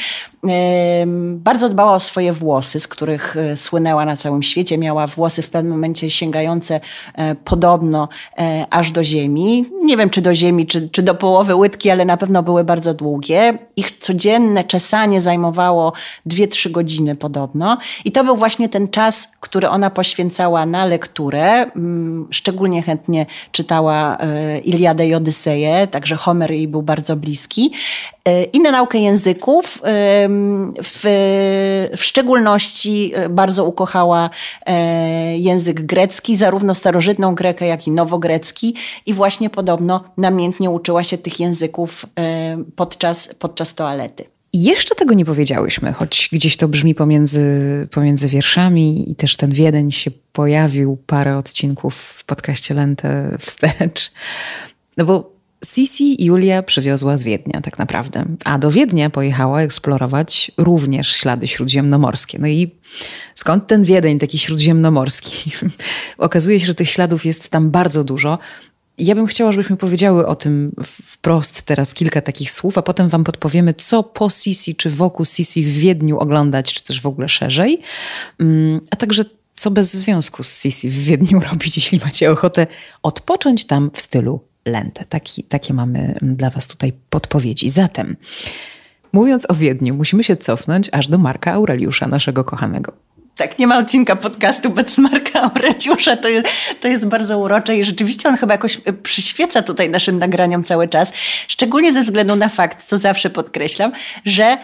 Speaker 1: Bardzo dbała o swoje włosy, z których słynęła na całym świecie. Miała włosy w pewnym momencie sięgające podobno aż do ziemi nie wiem czy do ziemi, czy, czy do połowy łydki, ale na pewno były bardzo długie. Ich codzienne czesanie zajmowało 2-3 godziny podobno. I to był właśnie ten czas, który ona poświęcała na lekturę. Mm, szczególnie chętnie czytała e, Iliadę i Odyseję, także Homer jej był bardzo bliski. E, i na naukę języków. E, w, w szczególności e, bardzo ukochała język grecki, zarówno starożytną grekę, jak i nowogrecki i właśnie podobno namiętnie uczyła się tych języków podczas, podczas toalety.
Speaker 2: Jeszcze tego nie powiedziałyśmy, choć gdzieś to brzmi pomiędzy, pomiędzy wierszami i też ten Wiedeń się pojawił parę odcinków w podcaście Lente wstecz. No bo Sisi Julia przywiozła z Wiednia, tak naprawdę, a do Wiednia pojechała eksplorować również ślady śródziemnomorskie. No i skąd ten Wiedeń taki śródziemnomorski? Okazuje się, że tych śladów jest tam bardzo dużo. Ja bym chciała, żebyśmy powiedziały o tym wprost teraz kilka takich słów, a potem Wam podpowiemy, co po Sisi czy wokół Sisi w Wiedniu oglądać, czy też w ogóle szerzej, mm, a także co bez związku z Sisi w Wiedniu robić, jeśli macie ochotę odpocząć tam w stylu lętę. Taki, takie mamy mm, dla Was tutaj podpowiedzi. Zatem, mówiąc o Wiedniu, musimy się cofnąć aż do Marka Aureliusza, naszego kochanego.
Speaker 1: Tak, nie ma odcinka podcastu bez Marka Aureliusza. To jest, to jest bardzo urocze i rzeczywiście on chyba jakoś y, przyświeca tutaj naszym nagraniom cały czas. Szczególnie ze względu na fakt, co zawsze podkreślam, że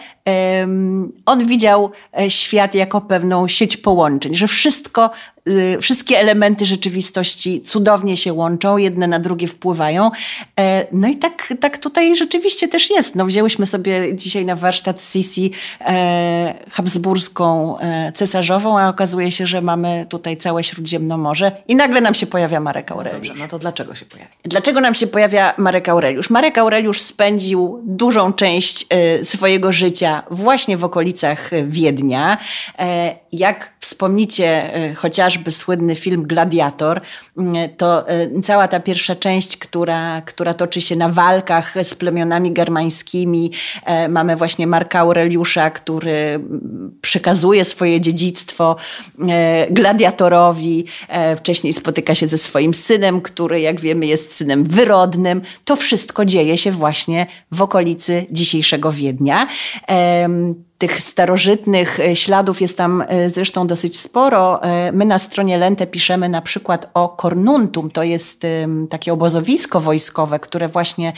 Speaker 1: um, on widział e, świat jako pewną sieć połączeń, że wszystko Y, wszystkie elementy rzeczywistości cudownie się łączą, jedne na drugie wpływają. E, no i tak, tak tutaj rzeczywiście też jest. No, wzięłyśmy sobie dzisiaj na warsztat Sisi e, habsburską e, cesarzową, a okazuje się, że mamy tutaj całe Śródziemnomorze i nagle nam się pojawia Marek Aureliusz. No, dobrze, no to dlaczego się pojawia? Dlaczego nam się pojawia Marek Aureliusz? Marek Aureliusz spędził dużą część e, swojego życia właśnie w okolicach Wiednia. E, jak wspomnicie e, chociaż chociażby słynny film Gladiator, mm, to y, cała ta pierwsza część, która, która toczy się na walkach z plemionami germańskimi, e, mamy właśnie Marka Aureliusza, który mm, przekazuje swoje dziedzictwo e, gladiatorowi, e, wcześniej spotyka się ze swoim synem, który jak wiemy jest synem wyrodnym. To wszystko dzieje się właśnie w okolicy dzisiejszego Wiednia tych starożytnych e, śladów jest tam e, zresztą dosyć sporo. E, my na stronie Lente piszemy na przykład o Kornuntum, to jest takie obozowisko wojskowe, które właśnie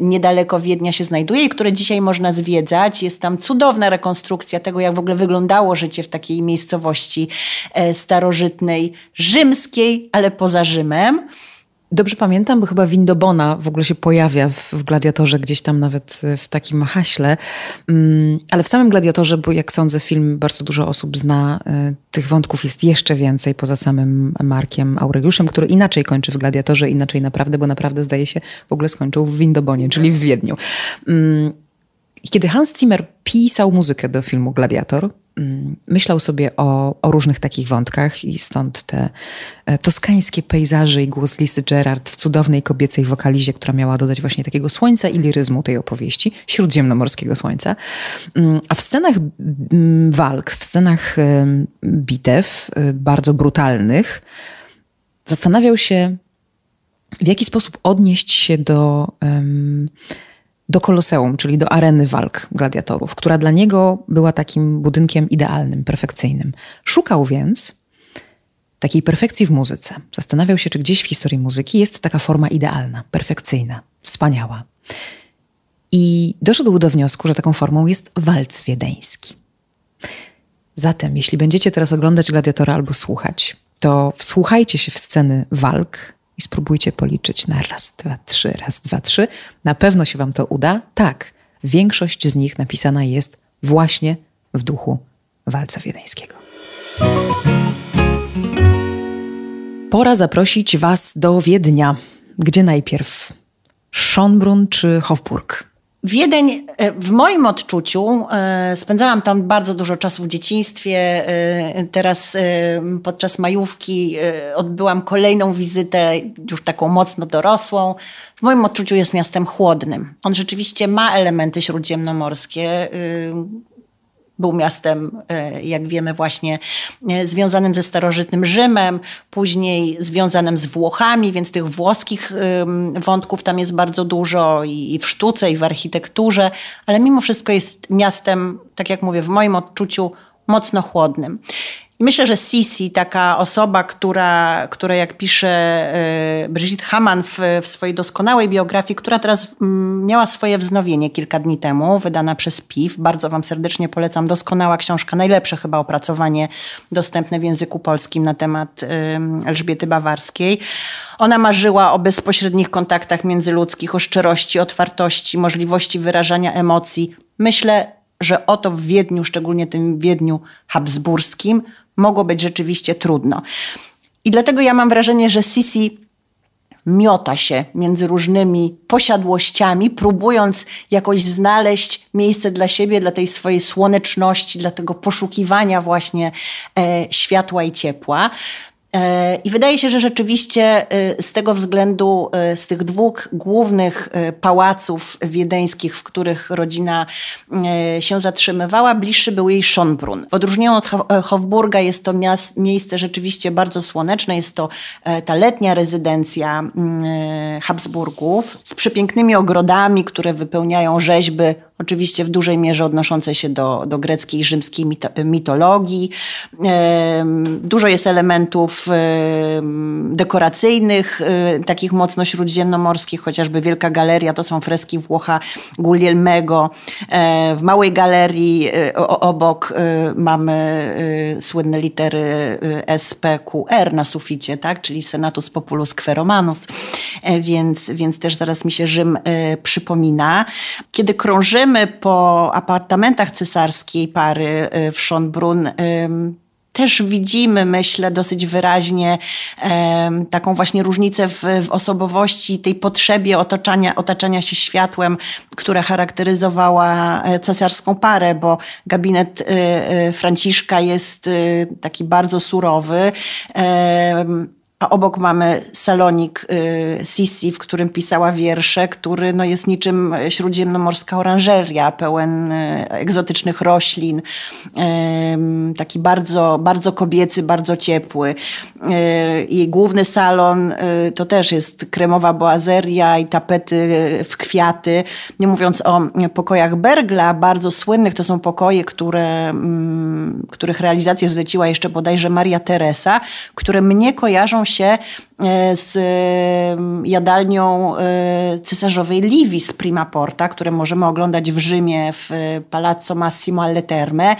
Speaker 1: niedaleko Wiednia się znajduje i które dzisiaj można zwiedzać. Jest tam cudowna rekonstrukcja tego, jak w ogóle wyglądało życie w takiej miejscowości starożytnej, rzymskiej, ale poza Rzymem. Dobrze pamiętam, bo chyba Windobona w ogóle się pojawia w, w, Gladiatorze, gdzieś tam nawet
Speaker 2: e, w takim haśle. Mm, ale w samym Gladiatorze, bo jak sądzę, film bardzo dużo osób zna, e, tych wątków jest jeszcze więcej poza samym Markiem Aureliuszem, który inaczej kończy w Gladiatorze, inaczej naprawdę, bo naprawdę zdaje się w ogóle skończył w Windobonie, czyli w Wiedniu. Mm, kiedy Hans Zimmer pisał muzykę do filmu Gladiator, Mm, myślał sobie o, o, różnych takich wątkach i stąd te e, toskańskie pejzaże i głos Lisy Gerard w cudownej kobiecej wokalizie, która miała dodać właśnie takiego słońca i liryzmu tej opowieści, śródziemnomorskiego słońca. Mm, a w scenach mm, walk, w scenach bitew e, bardzo brutalnych zastanawiał się, w jaki sposób odnieść się do do Koloseum, czyli do areny walk gladiatorów, która dla niego była takim budynkiem idealnym, perfekcyjnym. Szukał więc takiej perfekcji w muzyce. Zastanawiał się, czy gdzieś w historii muzyki jest taka forma idealna, perfekcyjna, wspaniała. I doszedł do wniosku, że taką formą jest walc wiedeński. Zatem, jeśli będziecie teraz oglądać gladiatora albo słuchać, to wsłuchajcie się w sceny walk i spróbujcie policzyć na raz, dwa, trzy, raz, dwa, trzy. Na pewno się Wam to uda. Tak, większość z nich napisana jest właśnie w duchu walca wiedeńskiego. Pora zaprosić Was do Wiednia. Gdzie najpierw? Schönbrunn czy Hofburg?
Speaker 1: Wiedeń e, w moim odczuciu, e, spędzałam tam bardzo dużo czasu w dzieciństwie. E, teraz podczas majówki odbyłam kolejną wizytę, już taką mocno dorosłą. W moim odczuciu jest miastem chłodnym. On rzeczywiście ma elementy śródziemnomorskie, był miastem, e, jak wiemy, właśnie e, związanym ze starożytnym Rzymem, później związanym z Włochami, więc tych włoskich wątków tam jest bardzo dużo i w sztuce, i w architekturze, ale mimo wszystko jest miastem, tak jak mówię, w moim odczuciu mocno chłodnym. I myślę, że Sisi, taka osoba, która, która jak pisze e, Brigitte Hamann w, w swojej doskonałej biografii, która teraz mm, miała swoje wznowienie kilka dni temu, wydana przez PIF, bardzo Wam serdecznie polecam, doskonała książka, najlepsze chyba opracowanie dostępne w języku polskim na temat Elżbiety Bawarskiej. Ona marzyła o bezpośrednich kontaktach międzyludzkich, o szczerości, otwartości, możliwości wyrażania emocji. Myślę, że o to w Wiedniu, szczególnie tym Wiedniu habsburskim, mogło być rzeczywiście trudno. I dlatego ja mam wrażenie, że Sisi miota się między różnymi posiadłościami, próbując jakoś znaleźć miejsce dla siebie, dla tej swojej słoneczności, dla tego poszukiwania właśnie e, światła i ciepła. E, I wydaje się, że rzeczywiście e, z tego względu, e, z tych dwóch głównych pałaców wiedeńskich, w których rodzina się zatrzymywała, bliższy był jej Schönbrunn. W odróżnieniu od Hofburga jest to miejsce rzeczywiście bardzo słoneczne. Jest to ta letnia rezydencja mm, Habsburgów z przepięknymi ogrodami, które wypełniają rzeźby oczywiście w dużej mierze odnoszące się do, do greckiej i rzymskiej mitologii. Dużo jest elementów dekoracyjnych, y, takich mocno śródziemnomorskich, chociażby Wielka Galeria to są freski Włocha Guglielmego. E, w Małej Galerii y, obok y, mamy słynne litery SPQR na suficie, tak? czyli Senatus Populus Queromanus, e, więc, więc też zaraz mi się Rzym przypomina. Kiedy krążymy, po apartamentach cesarskiej pary y, w Schönbrunn, też widzimy, myślę, dosyć wyraźnie taką właśnie różnicę w, w, osobowości, tej potrzebie otoczania, otaczania się światłem, która charakteryzowała e, cesarską parę, bo gabinet y, y, Franciszka jest taki bardzo surowy a obok mamy salonik y, Sisi, w którym pisała wiersze, który no, jest niczym śródziemnomorska oranżeria, pełen y, egzotycznych roślin, y, taki bardzo, bardzo kobiecy, bardzo ciepły. I y, główny salon y, to też jest kremowa boazeria i tapety y, w kwiaty. Nie mówiąc o pokojach Bergla, bardzo słynnych, to są pokoje, które, mm, których realizację zleciła jeszcze bodajże Maria Teresa, które mnie kojarzą się e, z e, jadalnią e, cesarzowej Livii z Primaporta, które możemy oglądać w Rzymie w Palazzo Massimo alle Terme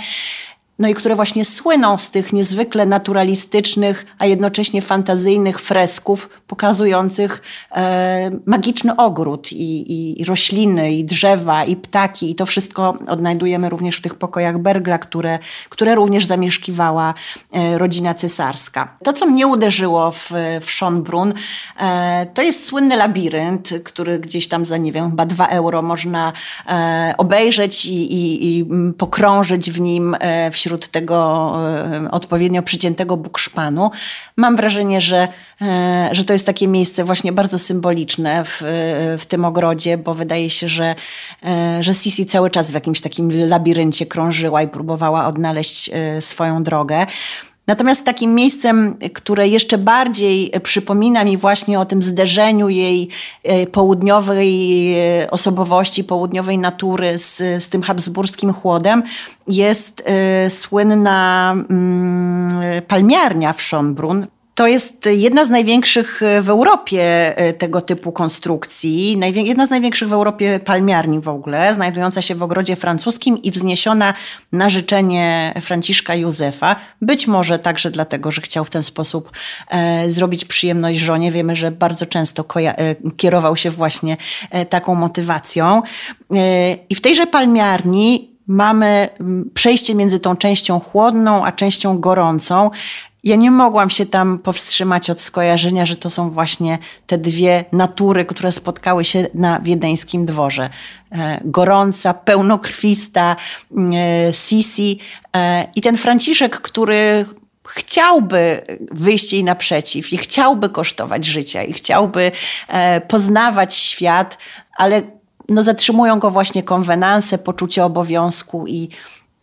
Speaker 1: no i które właśnie słyną z tych niezwykle naturalistycznych, a jednocześnie fantazyjnych fresków pokazujących e, magiczny ogród i, i rośliny, i drzewa, i ptaki. I to wszystko odnajdujemy również w tych pokojach Bergla, które, które również zamieszkiwała e, rodzina cesarska. To, co mnie uderzyło w, w Schönbrunn, e, to jest słynny labirynt, który gdzieś tam za, nie wiem, chyba dwa euro można e, obejrzeć i, i, i, pokrążyć w nim e, wśród wśród tego e, odpowiednio przyciętego bukszpanu. Mam wrażenie, że, e, że to jest takie miejsce właśnie bardzo symboliczne w, e, w tym ogrodzie, bo wydaje się, że, że Sisi cały czas w jakimś takim labiryncie krążyła i próbowała odnaleźć swoją drogę. Natomiast takim miejscem, które jeszcze bardziej przypomina mi właśnie o tym zderzeniu jej e, południowej e, osobowości, południowej natury z, z tym habsburskim chłodem, jest e, słynna mm, palmiarnia w Schönbrunn, to jest jedna z największych w Europie e, tego typu konstrukcji, jedna z największych w Europie palmiarni w ogóle, znajdująca się w ogrodzie francuskim i wzniesiona na życzenie Franciszka Józefa. Być może także dlatego, że chciał w ten sposób e, zrobić przyjemność żonie. Wiemy, że bardzo często e, kierował się właśnie taką motywacją. I w tejże palmiarni mamy przejście między tą częścią chłodną a częścią gorącą ja nie mogłam się tam powstrzymać od skojarzenia, że to są właśnie te dwie natury, które spotkały się na wiedeńskim dworze. E, gorąca, pełnokrwista, mm, e, Sisi e, i ten Franciszek, który chciałby wyjść jej naprzeciw i chciałby kosztować życia i chciałby poznawać świat, ale no zatrzymują go właśnie konwenanse, poczucie obowiązku i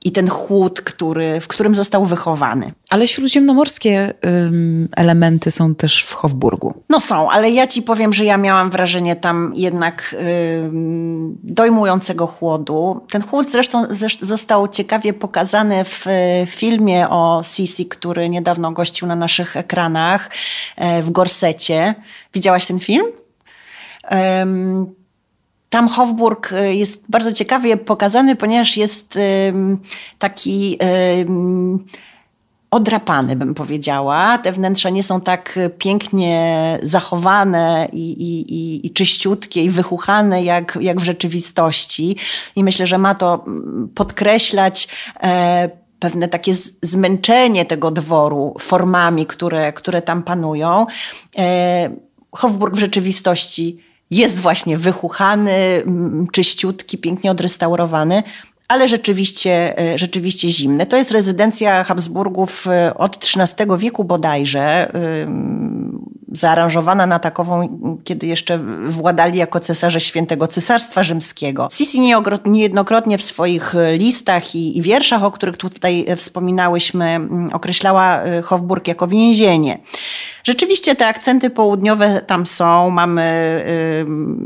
Speaker 1: i ten chłód, który, w którym został wychowany.
Speaker 2: Ale śródziemnomorskie ym, elementy są też w Hofburgu.
Speaker 1: No są, ale ja ci powiem, że ja miałam wrażenie tam jednak ym, dojmującego chłodu. Ten chłód zresztą został ciekawie pokazany w y, filmie o Sisi, który niedawno gościł na naszych ekranach e, w Gorsecie. Widziałaś ten film? Ym, tam Hofburg y, jest bardzo ciekawie pokazany, ponieważ jest taki odrapany, bym powiedziała. Te wnętrza nie są tak y, pięknie zachowane i, i, i, i czyściutkie i wychuchane jak, jak w rzeczywistości. I myślę, że ma to mm, podkreślać. E, pewne takie zmęczenie tego dworu formami, które, które tam panują. E, Hofburg w rzeczywistości jest właśnie wychuchany, czyściutki, pięknie odrestaurowany, ale rzeczywiście, e, rzeczywiście zimne. To jest rezydencja Habsburgów e, od XIII wieku bodajże, zaaranżowana na takową, kiedy jeszcze władali jako cesarze świętego Cesarstwa Rzymskiego. Sisi niejednokrotnie w swoich e, listach i, wierszach, o których tutaj wspominałyśmy, określała Hofburg jako więzienie. Rzeczywiście te akcenty południowe tam są. Mamy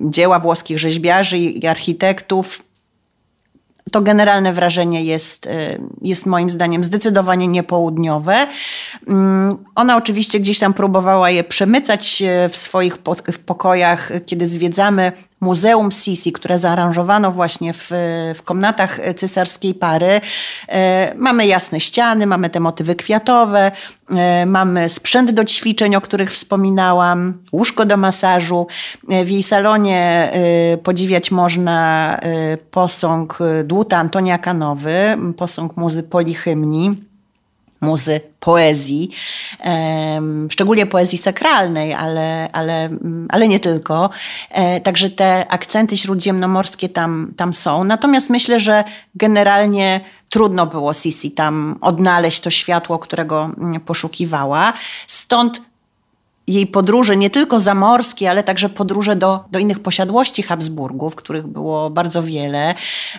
Speaker 1: y, dzieła włoskich rzeźbiarzy i architektów to generalne wrażenie jest, y, jest moim zdaniem zdecydowanie niepołudniowe. Mm, ona oczywiście gdzieś tam próbowała je przemycać y, w swoich pokojach, y, kiedy zwiedzamy Muzeum Sisi, które zaaranżowano właśnie w, w komnatach cesarskiej pary. E, mamy jasne ściany, mamy te motywy kwiatowe, e, mamy sprzęt do ćwiczeń, o których wspominałam, łóżko do masażu. E, w jej salonie podziwiać można posąg dłuta Antonia Kanowy, posąg muzy polichymni muzy poezji, szczególnie poezji sakralnej, ale, ale, ale nie tylko. E, także te akcenty śródziemnomorskie tam, tam są. Natomiast myślę, że generalnie trudno było Sisi tam odnaleźć to światło, którego mm, poszukiwała. Stąd jej podróże, nie tylko zamorskie, ale także podróże do, do innych posiadłości Habsburgów, których było bardzo wiele.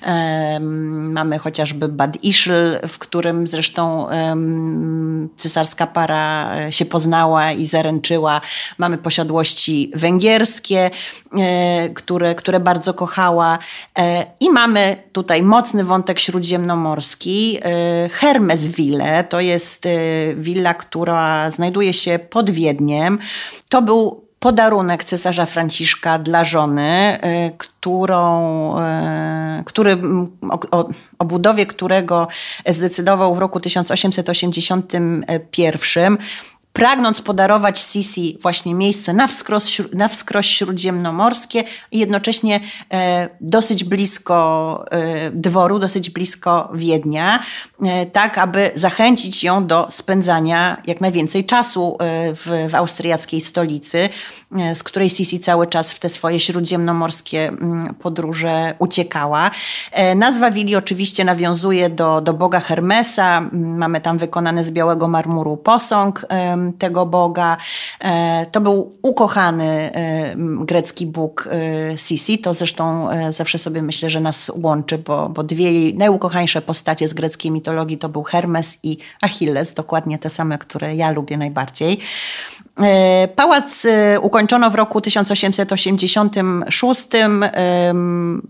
Speaker 1: Um, mamy chociażby Bad Ischl, w którym zresztą um, cesarska para e, się poznała i zaręczyła. Mamy posiadłości węgierskie, e, które, które bardzo kochała. E, I mamy tutaj mocny wątek śródziemnomorski. E, Hermeswille to jest e, willa, która znajduje się pod Wiedniem. To był podarunek cesarza Franciszka dla żony, e, którą, e, który, o, o, budowie którego zdecydował w roku 1881 pragnąc podarować Sisi właśnie miejsce na wskroś, na wskroś śródziemnomorskie i jednocześnie e, dosyć blisko e, dworu, dosyć blisko Wiednia, e, tak aby zachęcić ją do spędzania jak najwięcej czasu e, w, w austriackiej stolicy, e, z której Sisi cały czas w te swoje śródziemnomorskie m, mm, podróże uciekała. E, nazwa wili oczywiście nawiązuje do, do boga Hermesa, mamy tam wykonany z białego marmuru posąg, tego Boga. E, to był ukochany e, grecki Bóg e, Sisi. To zresztą zawsze sobie myślę, że nas łączy, bo, bo dwie najukochańsze postacie z greckiej mitologii to był Hermes i Achilles, dokładnie te same, które ja lubię najbardziej. E, pałac e, ukończono w roku 1886.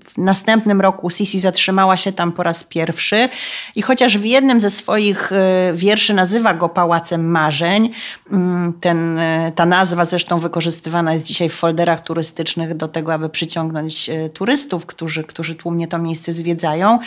Speaker 1: W następnym roku Sisi zatrzymała się tam po raz pierwszy i chociaż w jednym ze swoich e, wierszy nazywa go Pałacem Marzeń, mm, ten, ta nazwa zresztą wykorzystywana jest dzisiaj w folderach turystycznych do tego, aby przyciągnąć turystów, którzy, którzy tłumnie to miejsce zwiedzają.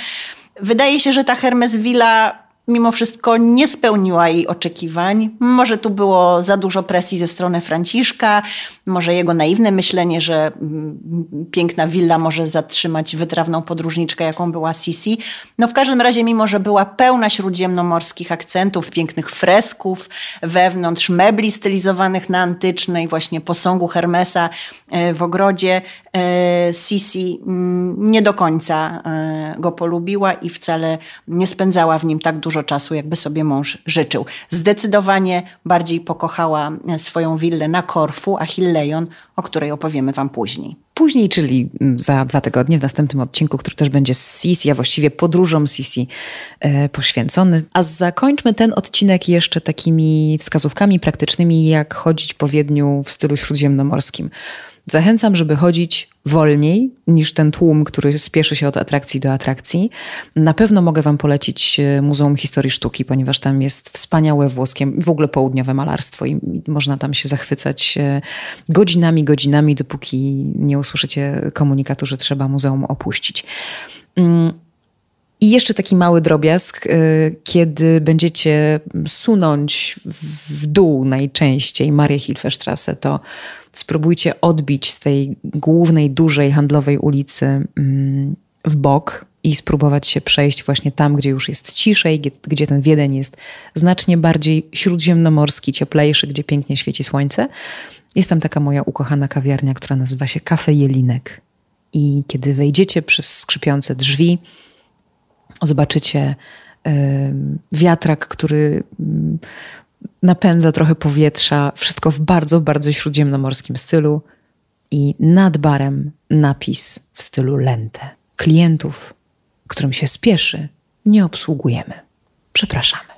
Speaker 1: Wydaje się, że ta Hermes Villa mimo wszystko nie spełniła jej oczekiwań. Może tu było za dużo presji ze strony Franciszka, może jego naiwne myślenie, że mm, piękna willa może zatrzymać wytrawną podróżniczkę, jaką była Sisi. No w każdym razie, mimo że była pełna śródziemnomorskich akcentów, pięknych fresków wewnątrz, mebli stylizowanych na antycznej właśnie posągu Hermesa e, w ogrodzie, e, Sisi mm, nie do końca e, go polubiła i wcale nie spędzała w nim tak dużo czasu, jakby sobie mąż życzył. Zdecydowanie bardziej pokochała e, swoją willę na Korfu, Achilleon, o której opowiemy Wam później.
Speaker 2: Później, czyli mm, za dwa tygodnie, w następnym odcinku, który też będzie z Sisi, a właściwie podróżą Sisi e, poświęcony. A zakończmy ten odcinek jeszcze takimi wskazówkami praktycznymi, jak chodzić po Wiedniu w stylu śródziemnomorskim. Zachęcam, żeby chodzić wolniej niż ten tłum, który spieszy się od atrakcji do atrakcji. Na pewno mogę Wam polecić e, Muzeum Historii Sztuki, ponieważ tam jest wspaniałe włoskie, w ogóle południowe malarstwo i można tam się zachwycać e, godzinami, godzinami, dopóki nie usłyszycie komunikatu, że trzeba muzeum opuścić. Mm, i jeszcze taki mały drobiazg, y, kiedy będziecie sunąć w dół najczęściej Marię Hilfestrasse, to spróbujcie odbić z tej głównej, dużej handlowej ulicy mm, w bok i spróbować się przejść właśnie tam, gdzie już jest ciszej, gdzie, gdzie ten Wiedeń jest znacznie bardziej śródziemnomorski, cieplejszy, gdzie pięknie świeci słońce. Jest tam taka moja ukochana kawiarnia, która nazywa się Kafe Jelinek. I kiedy wejdziecie przez skrzypiące drzwi, Zobaczycie wiatrak, który mm, napędza trochę powietrza, wszystko w bardzo, bardzo śródziemnomorskim stylu i nad barem napis w stylu lente. Klientów, którym się spieszy, nie obsługujemy. Przepraszamy.